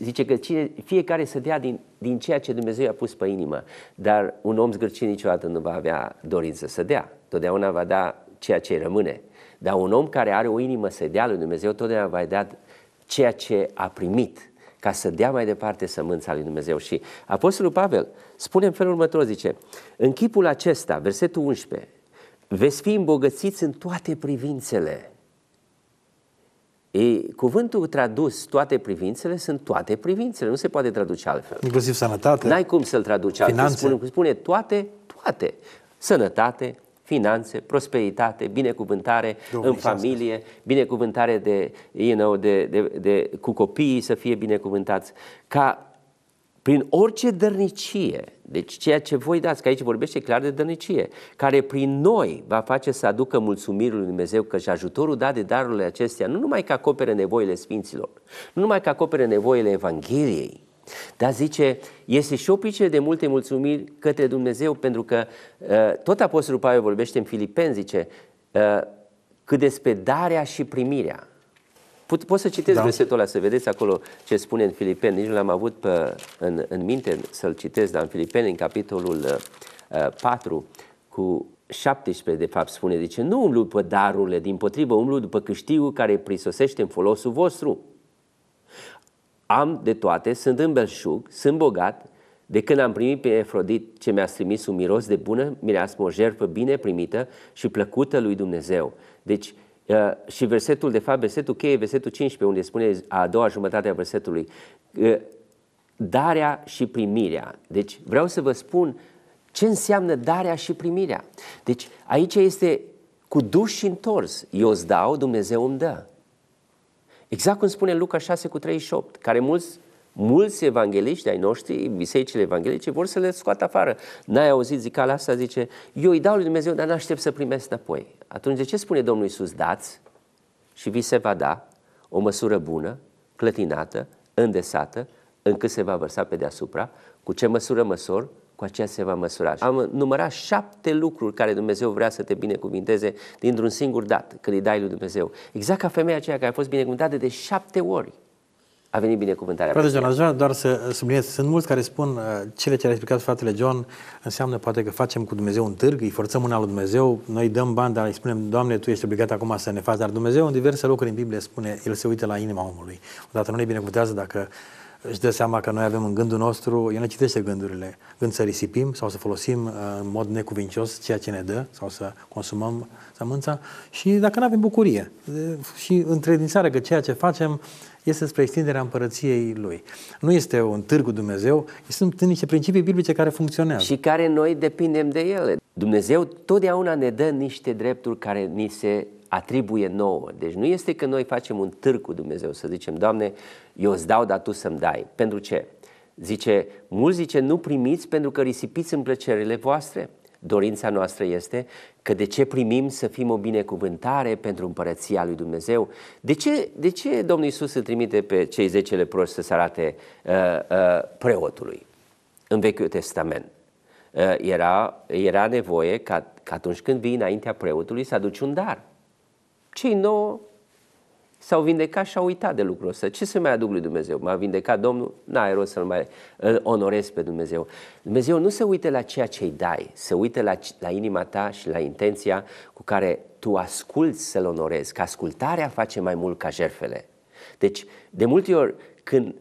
Zice că cine, fiecare să dea din, din ceea ce Dumnezeu i-a pus pe inimă, dar un om zgârcit niciodată nu va avea dorință să dea. Totdeauna va da ceea ce rămâne. Dar un om care are o inimă să dea lui Dumnezeu, totdeauna va da ceea ce a primit ca să dea mai departe sămânța lui Dumnezeu. Și Apostolul Pavel spune în felul următor, zice, în chipul acesta, versetul 11, veți fi îmbogățiți în toate privințele. E, cuvântul tradus toate privințele sunt toate privințele, nu se poate traduce altfel. Inclusiv sănătate. N-ai cum să-l traduci altfel. Finanțe. Spune, spune toate, toate. Sănătate, finanțe, prosperitate, binecuvântare Domnul în familie, astăzi. binecuvântare de, you know, de, de, de, cu copiii să fie binecuvântați, ca prin orice dărnicie, deci ceea ce voi dați, că aici vorbește clar de dărnicie, care prin noi va face să aducă mulțumirul lui Dumnezeu, că și ajutorul dat de darurile acestea, nu numai că acopere nevoile Sfinților, nu numai că acopere nevoile Evangheliei, dar zice, este și o de multe mulțumiri către Dumnezeu, pentru că ă, tot Apostolul Pavel vorbește în Filipeni, zice, ă, cât despre darea și primirea. Pot, pot să citesc da. versetul ăla, să vedeți acolo ce spune în Filipeni. Nici nu l-am avut pe, în, în minte să-l citesc, dar în Filipeni, în capitolul ă, uh, 4, cu 17, de fapt, spune, zice, nu umblu după darurile, din potrivă umblu după câștigul care prisosește în folosul vostru am de toate, sunt în belșug, sunt bogat, de când am primit pe Efrodit ce mi-a trimis un miros de bună mireasmă, o jertfă bine primită și plăcută lui Dumnezeu. Deci, uh, și versetul, de fapt, versetul cheie, versetul 15, unde spune a doua jumătate a versetului, uh, darea și primirea. Deci, vreau să vă spun ce înseamnă darea și primirea. Deci, aici este cu duș și întors. Eu îți dau, Dumnezeu îmi dă. Exact cum spune Luca 6 cu 38, care mulți, mulți evangeliști ai noștri, bisericile evanghelice, vor să le scoată afară. N-ai auzit zicala asta? Zice, eu îi dau lui Dumnezeu, dar n-aștept să primesc înapoi. Atunci de ce spune Domnul Iisus, dați și vi se va da o măsură bună, clătinată, îndesată, încât se va vărsa pe deasupra, cu ce măsură măsor, cu aceea se va măsura. Am numărat șapte lucruri care Dumnezeu vrea să te binecuvinteze dintr-un singur dat, când îi dai lui Dumnezeu. Exact ca femeia aceea care a fost binecuvântată de șapte ori. A venit binecuvântarea. Frate John, aș vrea doar să subliniez. Sunt mulți care spun uh, cele ce a explicat fratele John înseamnă poate că facem cu Dumnezeu un târg, îi forțăm mâna lui Dumnezeu, noi dăm bani, dar îi spunem, Doamne, Tu ești obligat acum să ne faci. Dar Dumnezeu în diverse locuri în Biblie spune, El se uită la inima omului. Odată nu ne binecuvântează dacă uh, își dă seama că noi avem în gândul nostru, el ne citește gândurile, gând să risipim sau să folosim uh, în mod necuvincios ceea ce ne dă sau să consumăm sămânța și dacă nu avem bucurie și întredințare că ceea ce facem este spre extinderea împărăției lui. Nu este un târg cu Dumnezeu, sunt niște principii biblice care funcționează. Și care noi depindem de ele. Dumnezeu totdeauna ne dă niște drepturi care ni se atribuie nouă. Deci nu este că noi facem un târg cu Dumnezeu, să zicem, Doamne, eu îți dau, dar Tu să-mi dai. Pentru ce? Zice, mulți zice, nu primiți pentru că risipiți în plăcerile voastre. Dorința noastră este că de ce primim să fim o binecuvântare pentru împărăția lui Dumnezeu? De ce, de ce Domnul Isus îl trimite pe cei zecele proști să se arate uh, uh, preotului în Vechiul Testament? Uh, era, era nevoie ca, ca atunci când vii înaintea preotului să aduci un dar cei nouă s-au vindecat și au uitat de lucrul ăsta. Ce să mai aduc lui Dumnezeu? M-a vindecat Domnul? N-ai rost să-L mai îl onorez pe Dumnezeu. Dumnezeu nu se uite la ceea ce îi dai, se uite la, la inima ta și la intenția cu care tu asculți să-L onorezi, că ascultarea face mai mult ca jerfele. Deci, de multe ori, când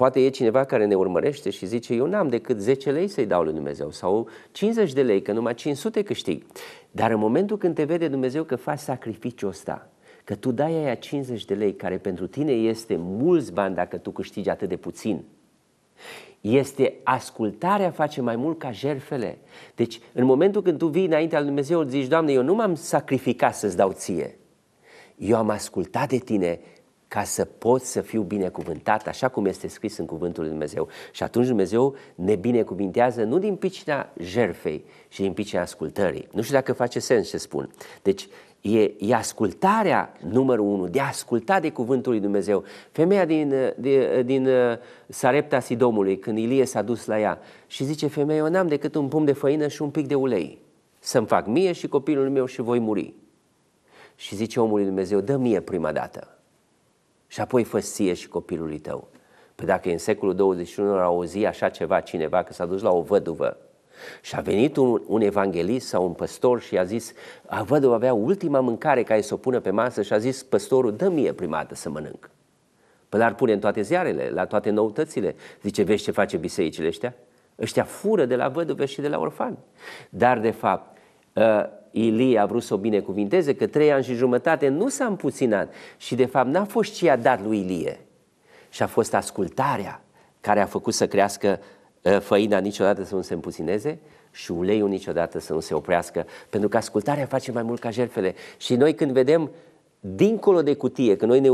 Poate e cineva care ne urmărește și zice, eu n-am decât 10 lei să-i dau lui Dumnezeu sau 50 de lei, că numai 500 câștig. Dar în momentul când te vede Dumnezeu că faci sacrificiul ăsta, că tu dai aia 50 de lei, care pentru tine este mulți bani dacă tu câștigi atât de puțin, este ascultarea face mai mult ca jerfele. Deci în momentul când tu vii înaintea lui Dumnezeu, zici, Doamne, eu nu m-am sacrificat să-ți dau ție. Eu am ascultat de tine ca să pot să fiu binecuvântat, așa cum este scris în Cuvântul Lui Dumnezeu. Și atunci Dumnezeu ne binecuvintează nu din picina jerfei, și din picina ascultării. Nu știu dacă face sens ce spun. Deci e, e ascultarea numărul unu, de a asculta de Cuvântul Lui Dumnezeu. Femeia din, de, din uh, Sarepta Sidomului, când Ilie s-a dus la ea și zice, femeie, eu n-am decât un pumn de făină și un pic de ulei. Să-mi fac mie și copilul meu și voi muri. Și zice omul lui Dumnezeu, dă mie prima dată și apoi fă sie și copilului tău. Păi dacă în secolul 21 a auzit așa ceva cineva, că s-a dus la o văduvă și a venit un, un evanghelist sau un păstor și a zis, a văduvă avea ultima mâncare care să o pună pe masă și a zis, păstorul, dă mie prima dată să mănânc. Păi l-ar pune în toate ziarele, la toate noutățile. Zice, vezi ce face bisericile ăștia? Ăștia fură de la văduve și de la orfani. Dar, de fapt, ă, Ilie a vrut să o binecuvinteze, că trei ani și jumătate nu s-a împuținat și de fapt n-a fost ce a dat lui Ilie. Și a fost ascultarea care a făcut să crească ă, făina niciodată să nu se împuțineze și uleiul niciodată să nu se oprească, pentru că ascultarea face mai mult ca jertfele. Și noi când vedem dincolo de cutie, că noi ne,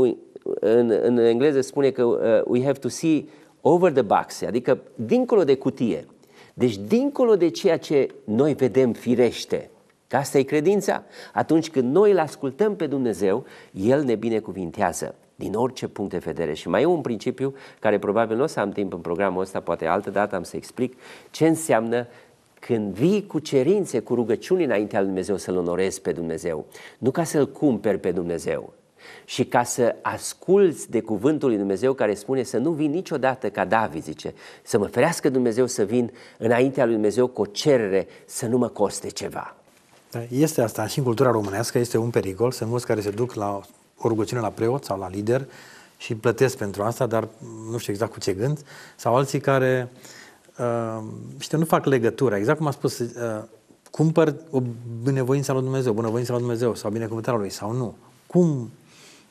în, în engleză spune că uh, we have to see over the box, adică dincolo de cutie. Deci dincolo de ceea ce noi vedem firește, Că asta e credința. Atunci când noi îl ascultăm pe Dumnezeu, El ne binecuvintează din orice punct de vedere. Și mai e un principiu care probabil nu o să am timp în programul ăsta, poate altă dată am să explic ce înseamnă când vii cu cerințe, cu rugăciuni înaintea lui Dumnezeu să-L onorezi pe Dumnezeu, nu ca să-L cumperi pe Dumnezeu, și ca să asculți de cuvântul lui Dumnezeu care spune să nu vin niciodată ca David, zice, să mă ferească Dumnezeu să vin înaintea lui Dumnezeu cu o cerere să nu mă coste ceva. Da? Este asta și în cultura românească, este un pericol. Sunt mulți care se duc la o rugăciune la preot sau la lider și plătesc pentru asta, dar nu știu exact cu ce gând. Sau alții care, uh, știu, nu fac legătura. Exact cum a spus, uh, cumpăr o binevoință la Dumnezeu, bunăvoința la Dumnezeu sau binecuvântarea Lui sau nu. Cum,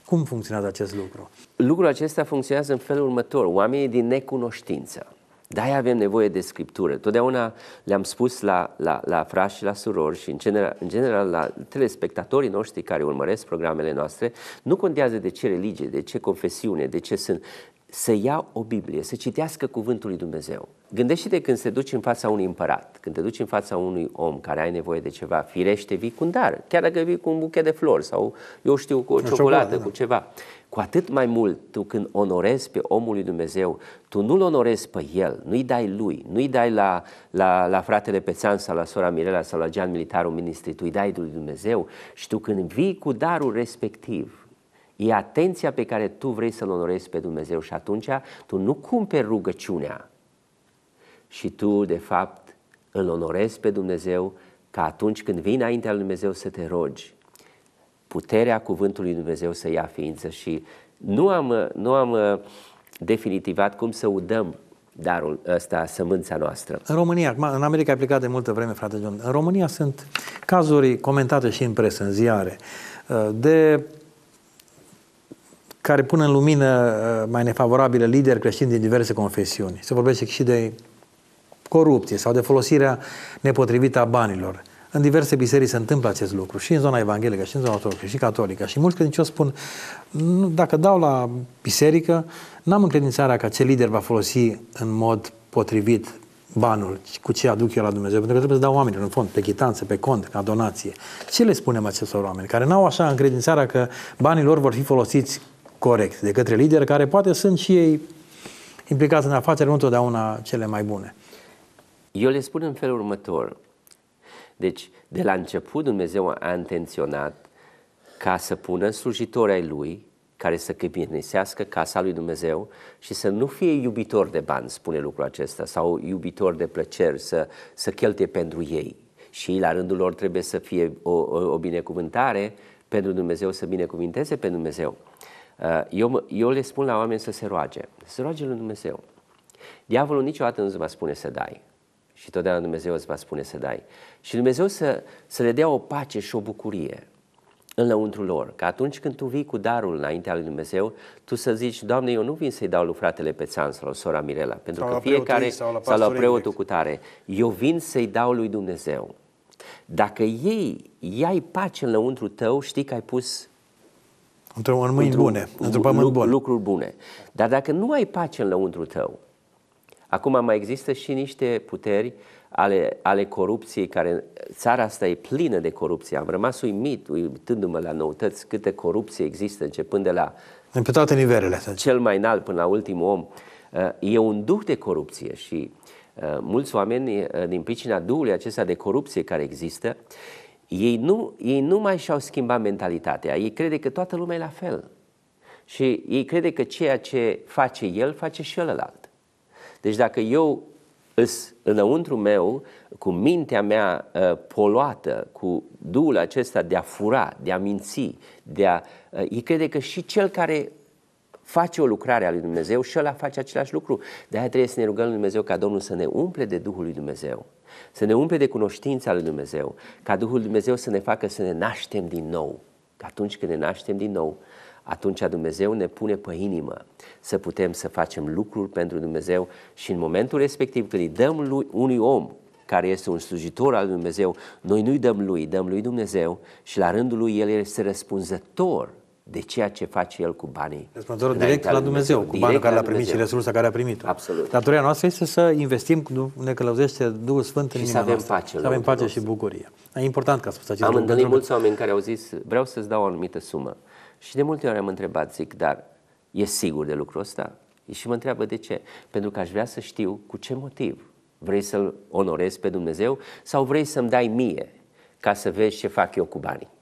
cum funcționează acest lucru? Lucrul acesta funcționează în felul următor. Oamenii din necunoștință de-aia avem nevoie de Scriptură. Totdeauna le-am spus la, la, la frași și la surori și în general, în general la telespectatorii noștri care urmăresc programele noastre, nu contează de ce religie, de ce confesiune, de ce sunt, să ia o Biblie, să citească cuvântul lui Dumnezeu. Gândește-te când se duci în fața unui împărat, când te duci în fața unui om care ai nevoie de ceva, firește, vii cu un dar, chiar dacă vii cu un buchet de flori sau, eu știu, cu o, o ciocolată, ciocolată, da. cu ceva. Cu atât mai mult, tu când onorezi pe omul lui Dumnezeu, tu nu-l onorezi pe el, nu-i dai lui, nu-i dai la, la, la fratele Pețan sau la sora Mirela sau la Gian Militarul ministri, tu-i dai lui Dumnezeu și tu când vii cu darul respectiv, e atenția pe care tu vrei să-L onorezi pe Dumnezeu și atunci tu nu cumperi rugăciunea și tu, de fapt, îl onorezi pe Dumnezeu ca atunci când vii înaintea lui Dumnezeu să te rogi, puterea cuvântului Dumnezeu să ia ființă și nu am, nu am uh, definitivat cum să udăm darul ăsta, sămânța noastră. În România, în America a plecat de multă vreme, frate John, în România sunt cazuri comentate și în presă, în ziare, uh, de care pun în lumină uh, mai nefavorabilă lideri creștini din diverse confesiuni. Se vorbește și de corupție sau de folosirea nepotrivită a banilor. În diverse biserici se întâmplă acest lucru, și în zona evanghelică, și în zona ortodoxă, și catolică. Și mulți credincioși spun, dacă dau la biserică, n-am încredințarea că acel lider va folosi în mod potrivit banul cu ce aduc eu la Dumnezeu, pentru că trebuie să dau oamenilor în fond, pe chitanță, pe cont, ca donație. Ce le spunem acestor oameni care n-au așa încredințarea că banii lor vor fi folosiți corect de către lideri care poate sunt și ei implicați în afaceri nu întotdeauna cele mai bune? Eu le spun în felul următor. Deci, de la început, Dumnezeu a intenționat ca să pună slujitori ai Lui care să câmpinesească casa lui Dumnezeu și să nu fie iubitor de bani, spune lucrul acesta, sau iubitor de plăceri, să, să cheltuie pentru ei. Și la rândul lor, trebuie să fie o, o, o binecuvântare pentru Dumnezeu, să binecuvinteze pe Dumnezeu. Uh, eu, eu le spun la oameni să se roage, să se roage lui Dumnezeu. Diavolul niciodată nu îți va spune să dai, și totdeauna Dumnezeu îți va spune să dai. Și Dumnezeu să, să le dea o pace și o bucurie înăuntru lor, că atunci când tu vii cu darul înaintea lui Dumnezeu, tu să zici, Doamne, eu nu vin să-i dau lui fratele Pețan sau sora Mirela, pentru sau că fiecare, s-a luat preotul cu tare, eu vin să-i dau lui Dumnezeu. Dacă ei iai pace înăuntru tău, știi că ai pus într-o mâini bune, într-o lucruri bune. Dar dacă nu ai pace înăuntru tău, Acum mai există și niște puteri ale, ale corupției, care țara asta e plină de corupție. Am rămas uimit, uitându-mă la noutăți, câte corupție există, începând de la pe toate nivelele. Cel mai înalt până la ultimul om. Uh, e un duh de corupție și uh, mulți oameni, uh, din pricina duhului acesta de corupție care există, ei nu, ei nu mai și-au schimbat mentalitatea. Ei crede că toată lumea e la fel. Și ei crede că ceea ce face el, face și celălalt. Deci dacă eu îs înăuntru meu, cu mintea mea uh, poluată, cu duul acesta de a fura, de a minți, de a... Uh, îi crede că și cel care face o lucrare a lui Dumnezeu și ăla face același lucru. De aia trebuie să ne rugăm lui Dumnezeu ca Domnul să ne umple de Duhul lui Dumnezeu, să ne umple de cunoștința lui Dumnezeu, ca Duhul lui Dumnezeu să ne facă să ne naștem din nou. Că atunci când ne naștem din nou, atunci Dumnezeu ne pune pe inimă să putem să facem lucruri pentru Dumnezeu și în momentul respectiv când îi dăm lui unui om care este un slujitor al Dumnezeu, noi nu-i dăm lui, dăm lui Dumnezeu și la rândul lui el este răspunzător de ceea ce face el cu banii. Răspunzător direct la Dumnezeu, Dumnezeu cu banii care l-a primit și resursa care a primit-o. Absolut. Datoria noastră este să investim, cum ne călăuzește Duhul Sfânt în și inima să avem pace. Să avem pace și bucurie. E important ca să spus acest Am Am întâlnit mulți oameni care au zis, vreau să-ți dau o anumită sumă. Și de multe ori am întrebat, zic, dar e sigur de lucrul ăsta? Și mă întreabă de ce. Pentru că aș vrea să știu cu ce motiv. Vrei să-L onorezi pe Dumnezeu sau vrei să-mi dai mie ca să vezi ce fac eu cu banii?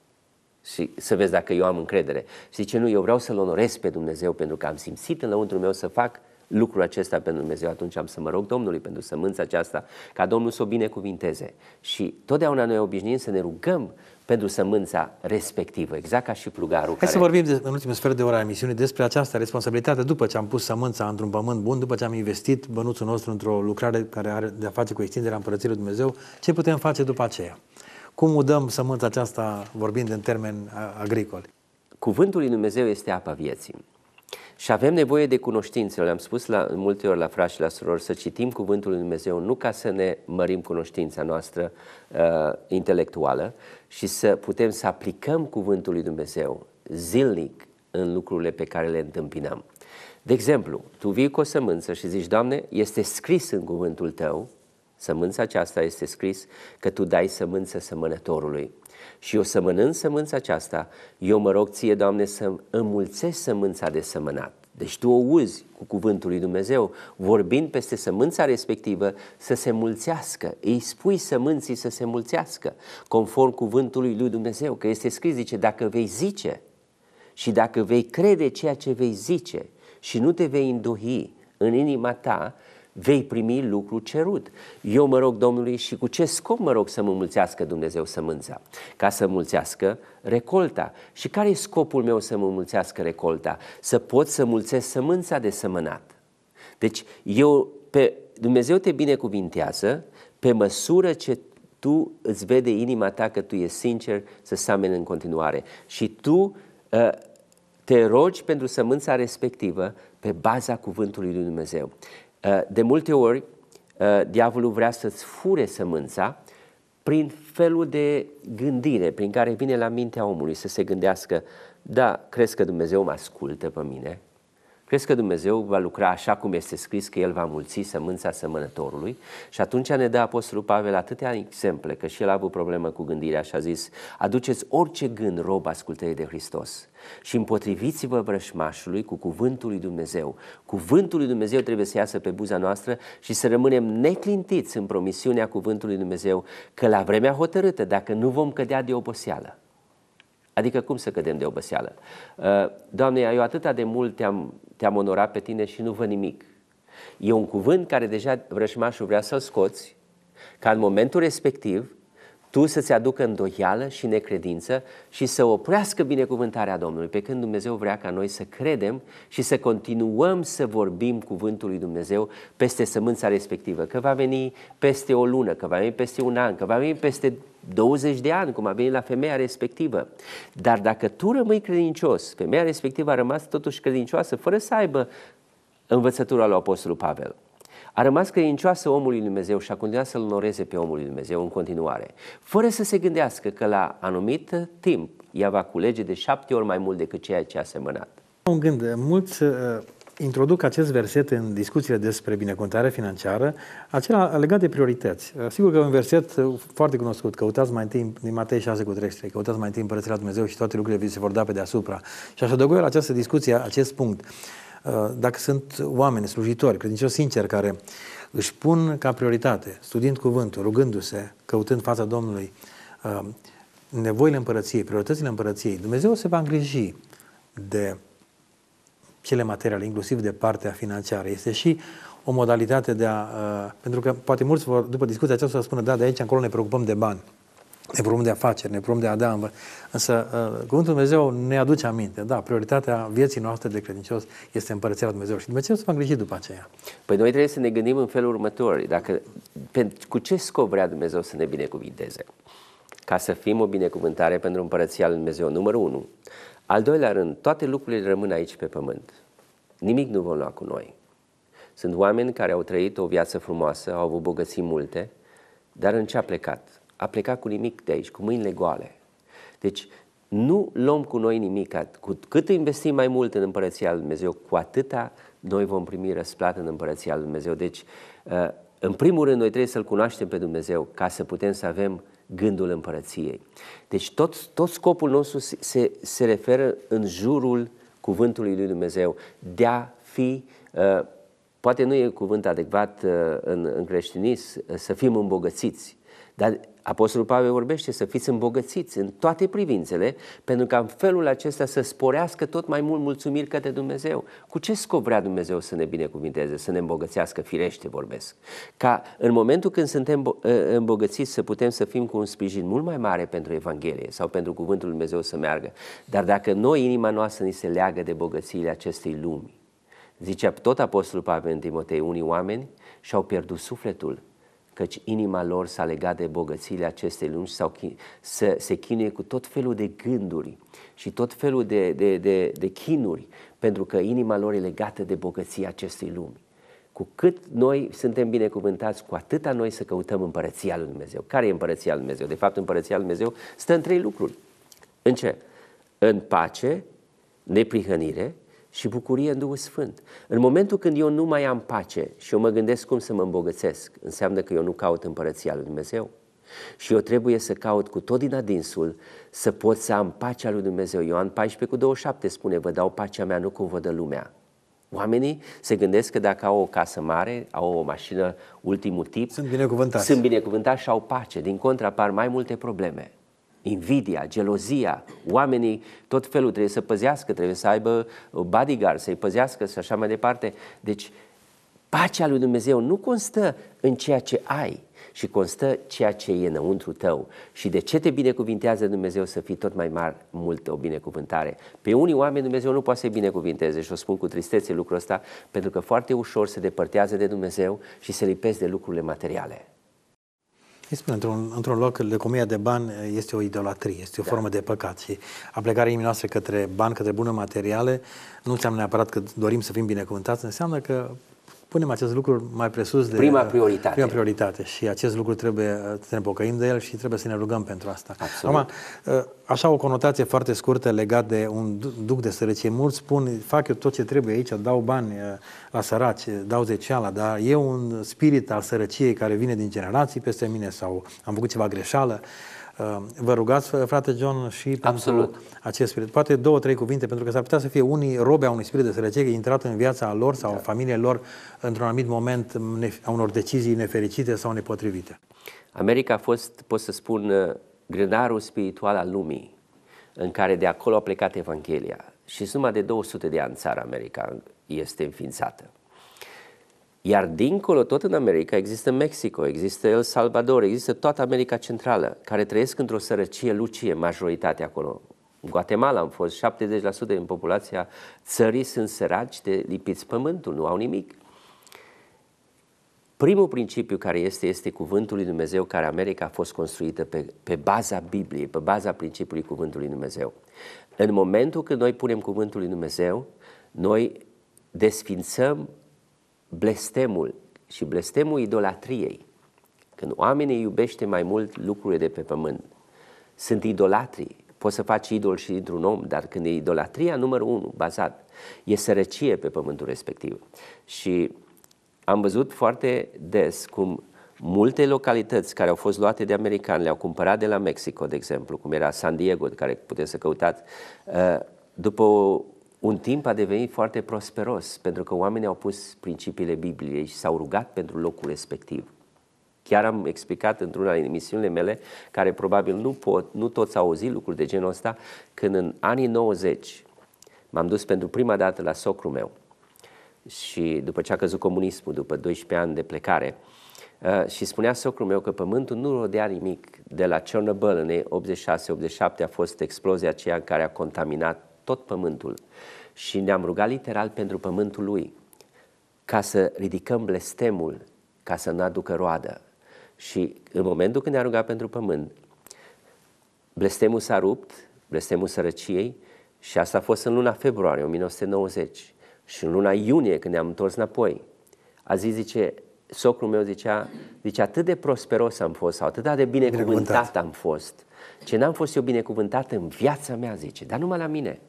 și să vezi dacă eu am încredere. Și zice, nu, eu vreau să-L onorez pe Dumnezeu pentru că am simțit înăuntru meu să fac lucrul acesta pentru Dumnezeu, atunci am să mă rog Domnului pentru sămânța aceasta, ca Domnul să o binecuvinteze. Și totdeauna noi obișnuim să ne rugăm pentru sămânța respectivă, exact ca și plugarul. Hai care... să vorbim de, în ultimul sfert de ora emisiunii despre această responsabilitate după ce am pus sămânța într-un pământ bun, după ce am investit bănuțul nostru într-o lucrare care are de a face cu extinderea Împărăției Lui Dumnezeu, ce putem face după aceea? Cum udăm sămânța aceasta vorbind în termen agricol? Cuvântul lui Dumnezeu este apa vieții. Și avem nevoie de cunoștință. Le-am spus la, multe ori la frați și la surori să citim Cuvântul Lui Dumnezeu nu ca să ne mărim cunoștința noastră uh, intelectuală, și să putem să aplicăm cuvântul lui Dumnezeu zilnic în lucrurile pe care le întâmpinăm. De exemplu, tu vii cu o sămânță și zici, Doamne, este scris în cuvântul tău, sămânța aceasta este scris că tu dai sămânță sămănătorului. Și eu sămânând sămânța aceasta, eu mă rog ție, Doamne, să îmulțesc sămânța de sămânat. Deci tu o uzi cu cuvântul lui Dumnezeu, vorbind peste sămânța respectivă să se mulțească. Îi spui sămânții să se mulțească, conform cuvântului lui Dumnezeu, că este scris, zice, dacă vei zice și dacă vei crede ceea ce vei zice și nu te vei îndohi în inima ta, vei primi lucru cerut. Eu mă rog Domnului și cu ce scop mă rog să mă mulțească Dumnezeu sămânța? Ca să mulțească recolta. Și care e scopul meu să mă mulțească recolta? Să pot să mulțesc sămânța de sămânat. Deci eu, pe Dumnezeu te binecuvintează pe măsură ce tu îți vede inima ta că tu ești sincer să seameni în continuare. Și tu ă, te rogi pentru sămânța respectivă pe baza cuvântului lui Dumnezeu. Eh, de multe ori, eh, diavolul vrea să-ți fure sămânța prin felul de gândire prin care vine la mintea omului să se gândească, da, crezi că Dumnezeu mă ascultă pe mine, Crezi că Dumnezeu va lucra așa cum este scris că El va mulți sămânța sămănătorului? Și atunci ne dă Apostolul Pavel atâtea exemple că și el a avut problemă cu gândirea și a zis aduceți orice gând rob ascultării de Hristos și împotriviți-vă vrășmașului cu cuvântul lui Dumnezeu. Cuvântul lui Dumnezeu trebuie să iasă pe buza noastră și să rămânem neclintiți în promisiunea cuvântului lui Dumnezeu că la vremea hotărâtă, dacă nu vom cădea de oboseală, Adică cum să cădem de oboseală? Uh, Doamne, eu atâta de mult te-am te-am onorat pe tine și nu văd nimic. E un cuvânt care deja vrășmașul vrea să-l scoți, ca în momentul respectiv tu să-ți aducă îndoială și necredință și să oprească binecuvântarea Domnului, pe când Dumnezeu vrea ca noi să credem și să continuăm să vorbim cuvântul lui Dumnezeu peste sămânța respectivă, că va veni peste o lună, că va veni peste un an, că va veni peste 20 de ani, cum a venit la femeia respectivă. Dar dacă tu rămâi credincios, femeia respectivă a rămas totuși credincioasă, fără să aibă învățătura lui Apostolul Pavel. A rămas credincioasă omului Lui Dumnezeu și a continuat să-L onoreze pe omul Lui Dumnezeu în continuare, fără să se gândească că la anumit timp ea va culege de șapte ori mai mult decât ceea ce a semănat. Un gând, mulți uh, introduc acest verset în discuțiile despre binecuvântare financiară, acela legat de priorități. Uh, sigur că un verset uh, foarte cunoscut, căutați mai întâi, din Matei 6 cu 33, căutați mai întâi împărățirea Dumnezeu și toate lucrurile vi se vor da pe deasupra. Și aș adăuga la această discuție acest punct. Uh, dacă sunt oameni, slujitori, credincioși sinceri, care își pun ca prioritate, studiind cuvântul, rugându-se, căutând fața Domnului, uh, nevoile împărăției, prioritățile împărăției, Dumnezeu se va îngriji de cele materiale, inclusiv de partea financiară. Este și o modalitate de a... Uh, pentru că poate mulți vor, după discuția aceasta, să spună, da, de aici încolo ne preocupăm de bani ne vorbim de afaceri, ne vorbim de a da învă... Însă uh, Cuvântul Dumnezeu ne aduce aminte, da, prioritatea vieții noastre de credincios este împărăția lui Dumnezeu și Dumnezeu se va îngriji după aceea. Păi noi trebuie să ne gândim în felul următor, dacă, pe, cu ce scop vrea Dumnezeu să ne binecuvinteze? Ca să fim o binecuvântare pentru împărăția lui Dumnezeu, numărul unu. Al doilea rând, toate lucrurile rămân aici pe pământ. Nimic nu vom lua cu noi. Sunt oameni care au trăit o viață frumoasă, au avut bogății multe, dar în ce a plecat? a plecat cu nimic de aici, cu mâinile goale. Deci nu luăm cu noi nimic. Cu cât investim mai mult în Împărăția Lui Dumnezeu, cu atâta noi vom primi răsplată în Împărăția Lui Dumnezeu. Deci, ă, în primul rând, noi trebuie să-L cunoaștem pe Dumnezeu ca să putem să avem gândul împărăției. Deci tot, tot scopul nostru se, se, se referă în jurul cuvântului lui Dumnezeu, de a fi, ă, poate nu e cuvânt adecvat ă, în, în creștinism, să fim îmbogățiți, dar Apostolul Pavel vorbește să fiți îmbogățiți în toate privințele, pentru că în felul acesta să sporească tot mai mult mulțumiri către Dumnezeu. Cu ce scop vrea Dumnezeu să ne binecuvinteze, să ne îmbogățească, firește vorbesc? Ca în momentul când suntem ă, îmbogățiți să putem să fim cu un sprijin mult mai mare pentru Evanghelie sau pentru Cuvântul Lui Dumnezeu să meargă. Dar dacă noi, inima noastră, ni se leagă de bogățiile acestei lumi, zicea tot Apostolul Pavel în Timotei, unii oameni și-au pierdut sufletul căci inima lor s-a legat de bogățiile acestei lumi sau să se chinuie cu tot felul de gânduri și tot felul de, de, de, de chinuri, pentru că inima lor e legată de bogăția acestei lumi. Cu cât noi suntem binecuvântați, cu atâta noi să căutăm împărăția lui Dumnezeu. Care e împărăția lui Dumnezeu? De fapt, împărăția lui Dumnezeu stă în trei lucruri. În ce? În pace, neprihănire și bucurie în Duhul Sfânt. În momentul când eu nu mai am pace și eu mă gândesc cum să mă îmbogățesc, înseamnă că eu nu caut împărăția lui Dumnezeu. Și eu trebuie să caut cu tot din adinsul să pot să am pacea lui Dumnezeu. Ioan 14 cu 27 spune, vă dau pacea mea, nu cum vă dă lumea. Oamenii se gândesc că dacă au o casă mare, au o mașină ultimul tip, sunt binecuvântați, sunt binecuvântați și au pace. Din contra apar mai multe probleme invidia, gelozia. Oamenii tot felul trebuie să păzească, trebuie să aibă uh, bodyguard, să-i păzească și așa mai departe. Deci pacea lui Dumnezeu nu constă în ceea ce ai, și constă ceea ce e înăuntru tău. Și de ce te binecuvintează Dumnezeu să fii tot mai mare, mult o binecuvântare? Pe unii oameni Dumnezeu nu poate să-i binecuvinteze și o spun cu tristețe lucrul ăsta, pentru că foarte ușor se depărtează de Dumnezeu și se lipesc de lucrurile materiale. Îi spune, într-un, într-un loc, lecomia de bani eh, este o idolatrie, este o da. formă de păcat și aplecarea inimii noastre către bani, către bune materiale, nu înseamnă neapărat că dorim să fim binecuvântați, înseamnă că punem acest lucru mai presus de prima prioritate. Prima prioritate și acest lucru trebuie să ne pocăim de el și trebuie să ne rugăm pentru asta. Absolut. Acum, ă, așa o conotație foarte scurtă legat de un duc de sărăcie. Mulți spun, fac eu tot ce trebuie aici, dau bani ă, la săraci, dau zeceala, dar e un spirit al sărăciei care vine din generații peste mine sau am făcut ceva greșeală. Vă rugați, frate John, și pentru acest spirit. Poate două, trei cuvinte, pentru că s-ar putea să fie unii robe a unui spirit de sărăcie intrat în viața lor sau da. familiei lor într-un anumit moment a unor decizii nefericite sau nepotrivite. America a fost, pot să spun, uh, grânarul spiritual al lumii, în care de acolo a plecat Evanghelia. Și suma de 200 de ani țara America este înființată. Iar dincolo, tot în America, există Mexico, există El Salvador, există toată America Centrală, care trăiesc într-o sărăcie lucie, majoritatea acolo. În Guatemala am fost, 70% din populația țării sunt săraci de lipiți pământul, nu au nimic. Primul principiu care este, este cuvântul lui Dumnezeu, care America a fost construită pe, pe baza Bibliei, pe baza principiului cuvântului Dumnezeu. În momentul când noi punem cuvântul lui Dumnezeu, noi desfințăm blestemul și blestemul idolatriei, când oamenii iubește mai mult lucrurile de pe pământ, sunt idolatrii. Poți să faci idol și dintr-un om, dar când e idolatria numărul unu, bazat, e sărăcie pe pământul respectiv. Și am văzut foarte des cum multe localități care au fost luate de americani, le-au cumpărat de la Mexico, de exemplu, cum era San Diego, de care puteți să căutați, uh, după un timp a devenit foarte prosperos, pentru că oamenii au pus principiile Bibliei și s-au rugat pentru locul respectiv. Chiar am explicat într-una din emisiunile mele, care probabil nu, pot, nu toți au auzit lucruri de genul ăsta, când în anii 90 m-am dus pentru prima dată la socrul meu și după ce a căzut comunismul, după 12 ani de plecare, uh, și spunea socrul meu că pământul nu rodea nimic de la Chernobyl în 86-87 a fost explozia aceea care a contaminat tot pământul și ne-am rugat literal pentru pământul lui, ca să ridicăm blestemul, ca să nu aducă roadă. Și în momentul când ne-a rugat pentru pământ, blestemul s-a rupt, blestemul sărăciei, și asta a fost în luna februarie 1990. Și în luna iunie, când ne-am întors înapoi, a zis, zice, socrul meu zicea, zice, atât de prosperos am fost sau atât de binecuvântat, binecuvântat. am fost, ce n-am fost eu binecuvântat în viața mea, zice, dar numai la mine.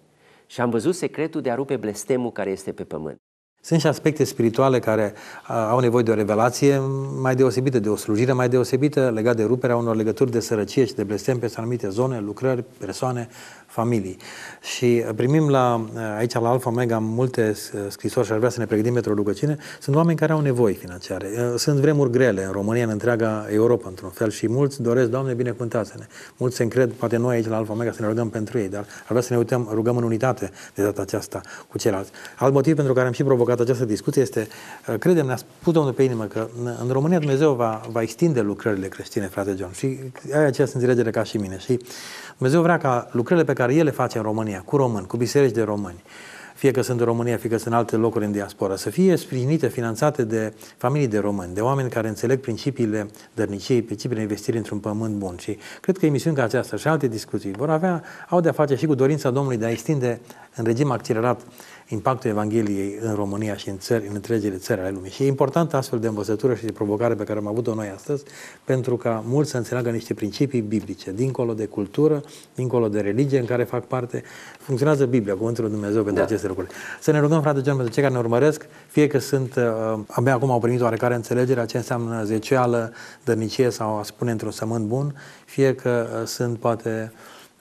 Și am văzut secretul de a rupe blestemul care este pe pământ. Sunt și aspecte spirituale care au nevoie de o revelație mai deosebită, de o slujire mai deosebită legată de ruperea unor legături de sărăcie și de blestem pe anumite zone, lucrări, persoane, familii. Și uh, primim la, uh, aici la Alfa Mega multe uh, scrisori și ar vrea să ne pregătim pentru o rugăciune. Sunt oameni care au nevoi financiare. Sunt vremuri grele în România, în întreaga Europa, într-un fel, și mulți doresc, Doamne, binecuvântați-ne. Mulți se încred, poate noi aici la Alfa Mega să ne rugăm pentru ei, dar ar vrea să ne uităm, rugăm în unitate de data aceasta cu ceilalți. Alt motiv pentru care am și provocat această discuție este, credem, ne-a spus Domnul pe inimă că în România Dumnezeu va, va extinde lucrările creștine, frate John. Și ai această înțelegere ca și mine. Și Dumnezeu vrea ca lucrurile pe care El le face în România, cu români, cu biserici de români, fie că sunt în România, fie că sunt în alte locuri în diaspora, să fie sprijinite, finanțate de familii de români, de oameni care înțeleg principiile dărniciei, principiile investirii într-un pământ bun. Și cred că emisiunea aceasta și alte discuții vor avea, au de-a face și cu dorința Domnului de a extinde în regim accelerat impactul Evangheliei în România și în, țări, în întregile țări ale lumii. Și e importantă astfel de învățătură și de provocare pe care am avut-o noi astăzi, pentru ca mulți să înțeleagă niște principii biblice, dincolo de cultură, dincolo de religie în care fac parte. Funcționează Biblia, Cuvântul lui Dumnezeu pentru da. aceste lucruri. Să ne rugăm, frate John, pentru cei care ne urmăresc, fie că sunt, uh, abia acum au primit oarecare înțelegere a ce înseamnă zeceală, dărnicie sau a spune într-un sământ bun, fie că uh, sunt poate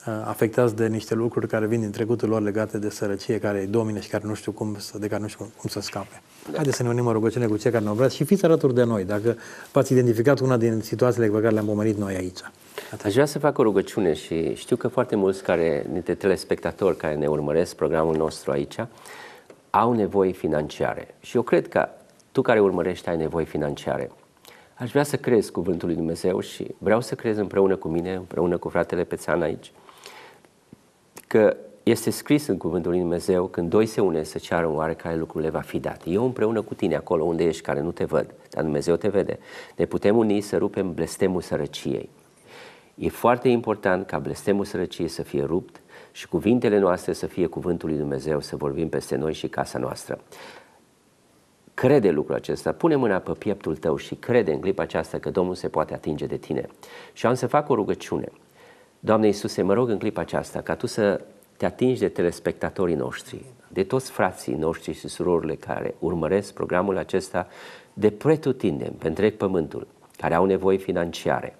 Uh, afectați de niște lucruri care vin din trecutul lor legate de sărăcie, care îi domine și care nu știu cum să, de care nu știu cum, cum să scape. Da. Haideți să ne unim în rugăciune cu cei care ne au și fiți alături de noi, dacă v-ați identificat una din situațiile pe care le-am pomenit noi aici. Atât. Aș vrea să fac o rugăciune și știu că foarte mulți care, dintre telespectatori care ne urmăresc programul nostru aici au nevoi financiare. Și eu cred că tu care urmărești ai nevoi financiare. Aș vrea să crezi cuvântul lui Dumnezeu și vreau să crezi împreună cu mine, împreună cu fratele Pețan aici – că este scris în cuvântul lui Dumnezeu, când doi se unesc să ceară un oarecare lucru, le va fi dat. Eu împreună cu tine, acolo unde ești, care nu te văd, dar Dumnezeu te vede, ne putem uni să rupem blestemul sărăciei. E foarte important ca blestemul sărăciei să fie rupt și cuvintele noastre să fie cuvântul lui Dumnezeu, să vorbim peste noi și casa noastră. Crede lucrul acesta, pune mâna pe pieptul tău și crede în clipa aceasta că Domnul se poate atinge de tine. Și am să fac o rugăciune – Doamne Iisuse, mă rog în clipa aceasta ca Tu să te atingi de telespectatorii noștri, de toți frații noștri și surorile care urmăresc programul acesta de pretutindem pe întreg pământul, care au nevoi financiare.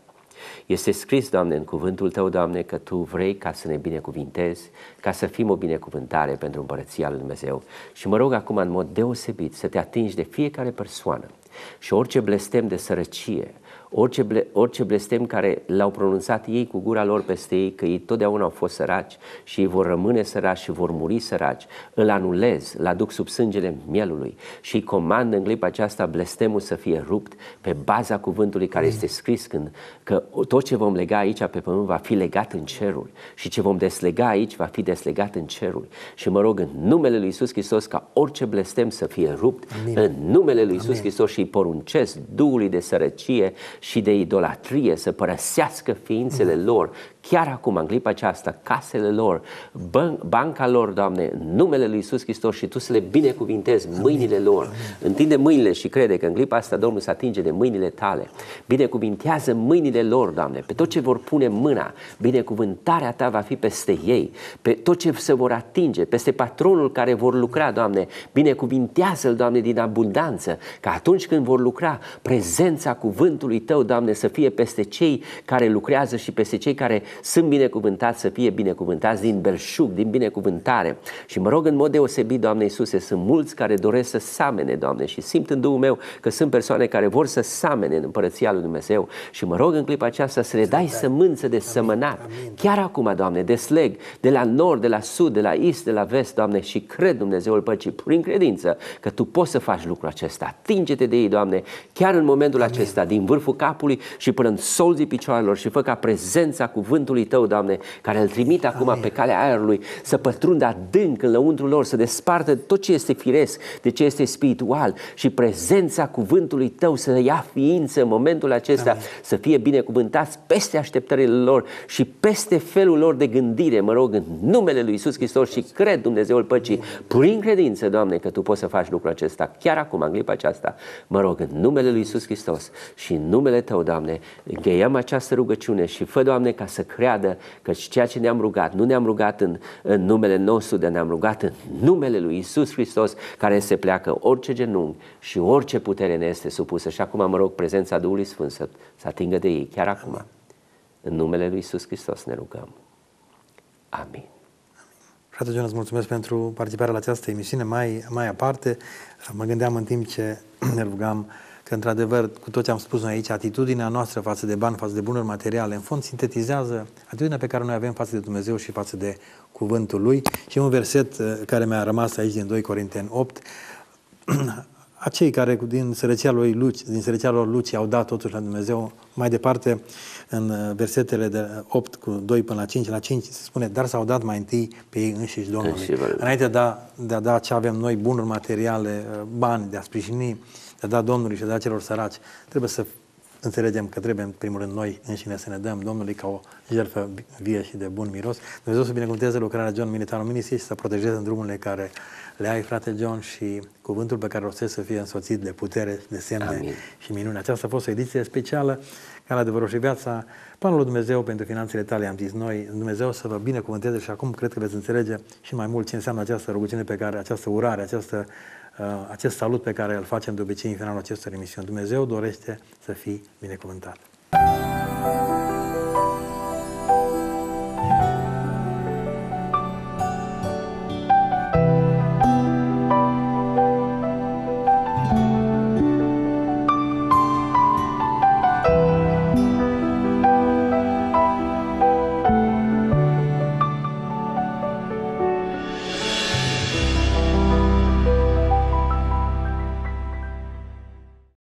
Este scris, Doamne, în cuvântul Tău, Doamne, că Tu vrei ca să ne binecuvintezi, ca să fim o binecuvântare pentru Împărăția Lui Dumnezeu. Și mă rog acum în mod deosebit să Te atingi de fiecare persoană și orice blestem de sărăcie, orice, ble, orice blestem care l-au pronunțat ei cu gura lor peste ei, că ei totdeauna au fost săraci și ei vor rămâne săraci și vor muri săraci, îl anulez, îl aduc sub sângele mielului și îi comand în clipa aceasta blestemul să fie rupt pe baza cuvântului care este scris când că tot ce vom lega aici pe pământ va fi legat în cerul și ce vom deslega aici va fi deslegat în cerul. Și mă rog în numele lui Isus Hristos ca orice blestem să fie rupt Amin. în numele lui Isus Hristos și îi poruncesc Duhului de sărăcie și de idolatrie, să părăsească ființele lor chiar acum, în clipa aceasta, casele lor, ban- banca lor, Doamne, numele Lui Isus Hristos și Tu să le binecuvintezi mâinile lor. Întinde mâinile și crede că în clipa asta Domnul se atinge de mâinile Tale. Binecuvintează mâinile lor, Doamne, pe tot ce vor pune mâna, binecuvântarea Ta va fi peste ei, pe tot ce se vor atinge, peste patronul care vor lucra, Doamne, binecuvintează-L, Doamne, din abundanță, ca atunci când vor lucra, prezența cuvântului Tău, Doamne, să fie peste cei care lucrează și peste cei care sunt binecuvântați să fie binecuvântați din belșug, din binecuvântare. Și mă rog în mod deosebit, Doamne Iisuse, sunt mulți care doresc să samene, Doamne, și simt în Duhul meu că sunt persoane care vor să samene în Împărăția Lui Dumnezeu și mă rog în clipa aceasta să le dai sămânță de sămânat. Chiar acum, Doamne, desleg de la nord, de la sud, de la east, de la vest, Doamne, și cred Dumnezeul păcii prin credință că Tu poți să faci lucrul acesta. Atinge-te de ei, Doamne, chiar în momentul Amin. acesta, din vârful capului și până în solzii picioarelor și fă ca prezența cuvântului cuvântului Tău, Doamne, care îl trimit acum Amin. pe calea aerului, să pătrundă adânc în lăuntrul lor, să despartă tot ce este firesc, de ce este spiritual și prezența cuvântului Tău să ia ființă în momentul acesta, Amin. să fie binecuvântați peste așteptările lor și peste felul lor de gândire, mă rog, în numele Lui Isus Hristos și cred Dumnezeul Păcii, prin credință, Doamne, că Tu poți să faci lucrul acesta chiar acum, în clipa aceasta, mă rog, în numele Lui Isus Hristos și în numele Tău, Doamne, încheiem această rugăciune și fă, Doamne, ca să creadă că ceea ce ne-am rugat, nu ne-am rugat în, în numele nostru, dar ne-am rugat în numele lui Isus Hristos, care se pleacă orice genunchi și orice putere ne este supusă. Și acum mă rog prezența Duhului Sfânt să, să atingă de ei, chiar acum. În numele lui Isus Hristos ne rugăm. Amin. Frate John, îți mulțumesc pentru participarea la această emisiune. Mai, mai aparte, mă gândeam în timp ce ne rugam că într-adevăr, cu toți am spus noi aici, atitudinea noastră față de bani, față de bunuri materiale, în fond sintetizează atitudinea pe care noi avem față de Dumnezeu și față de cuvântul Lui. Și un verset uh, care mi-a rămas aici din 2 Corinteni 8, acei care din sărăcia, lui Luci, din sărăcia lor Luci au dat totul la Dumnezeu, mai departe în uh, versetele de 8 uh, cu 2 până la 5, la 5 se spune, dar s-au dat mai întâi pe ei înșiși Domnului. Deci, Înainte de a, de a da ce avem noi, bunuri materiale, bani, de a sprijini uh, le-a da Domnului și a da celor săraci. Trebuie să înțelegem că trebuie, în primul rând, noi înșine să ne dăm Domnului ca o jertfă vie și de bun miros. Dumnezeu să binecuvânteze lucrarea John Militanul Ministri și să protejeze în drumurile care le ai, frate John, și cuvântul pe care o să fie însoțit de putere, de semne Amin. și minune. Aceasta a fost o ediție specială care a adevărul și viața. Planul lui Dumnezeu pentru finanțele tale, am zis noi, Dumnezeu să vă binecuvânteze și acum cred că veți înțelege și mai mult ce înseamnă această rugăciune pe care, această urare, această Uh, acest salut pe care îl facem de obicei în finalul acestor emisiuni. Dumnezeu dorește să fii binecuvântat. Thank you.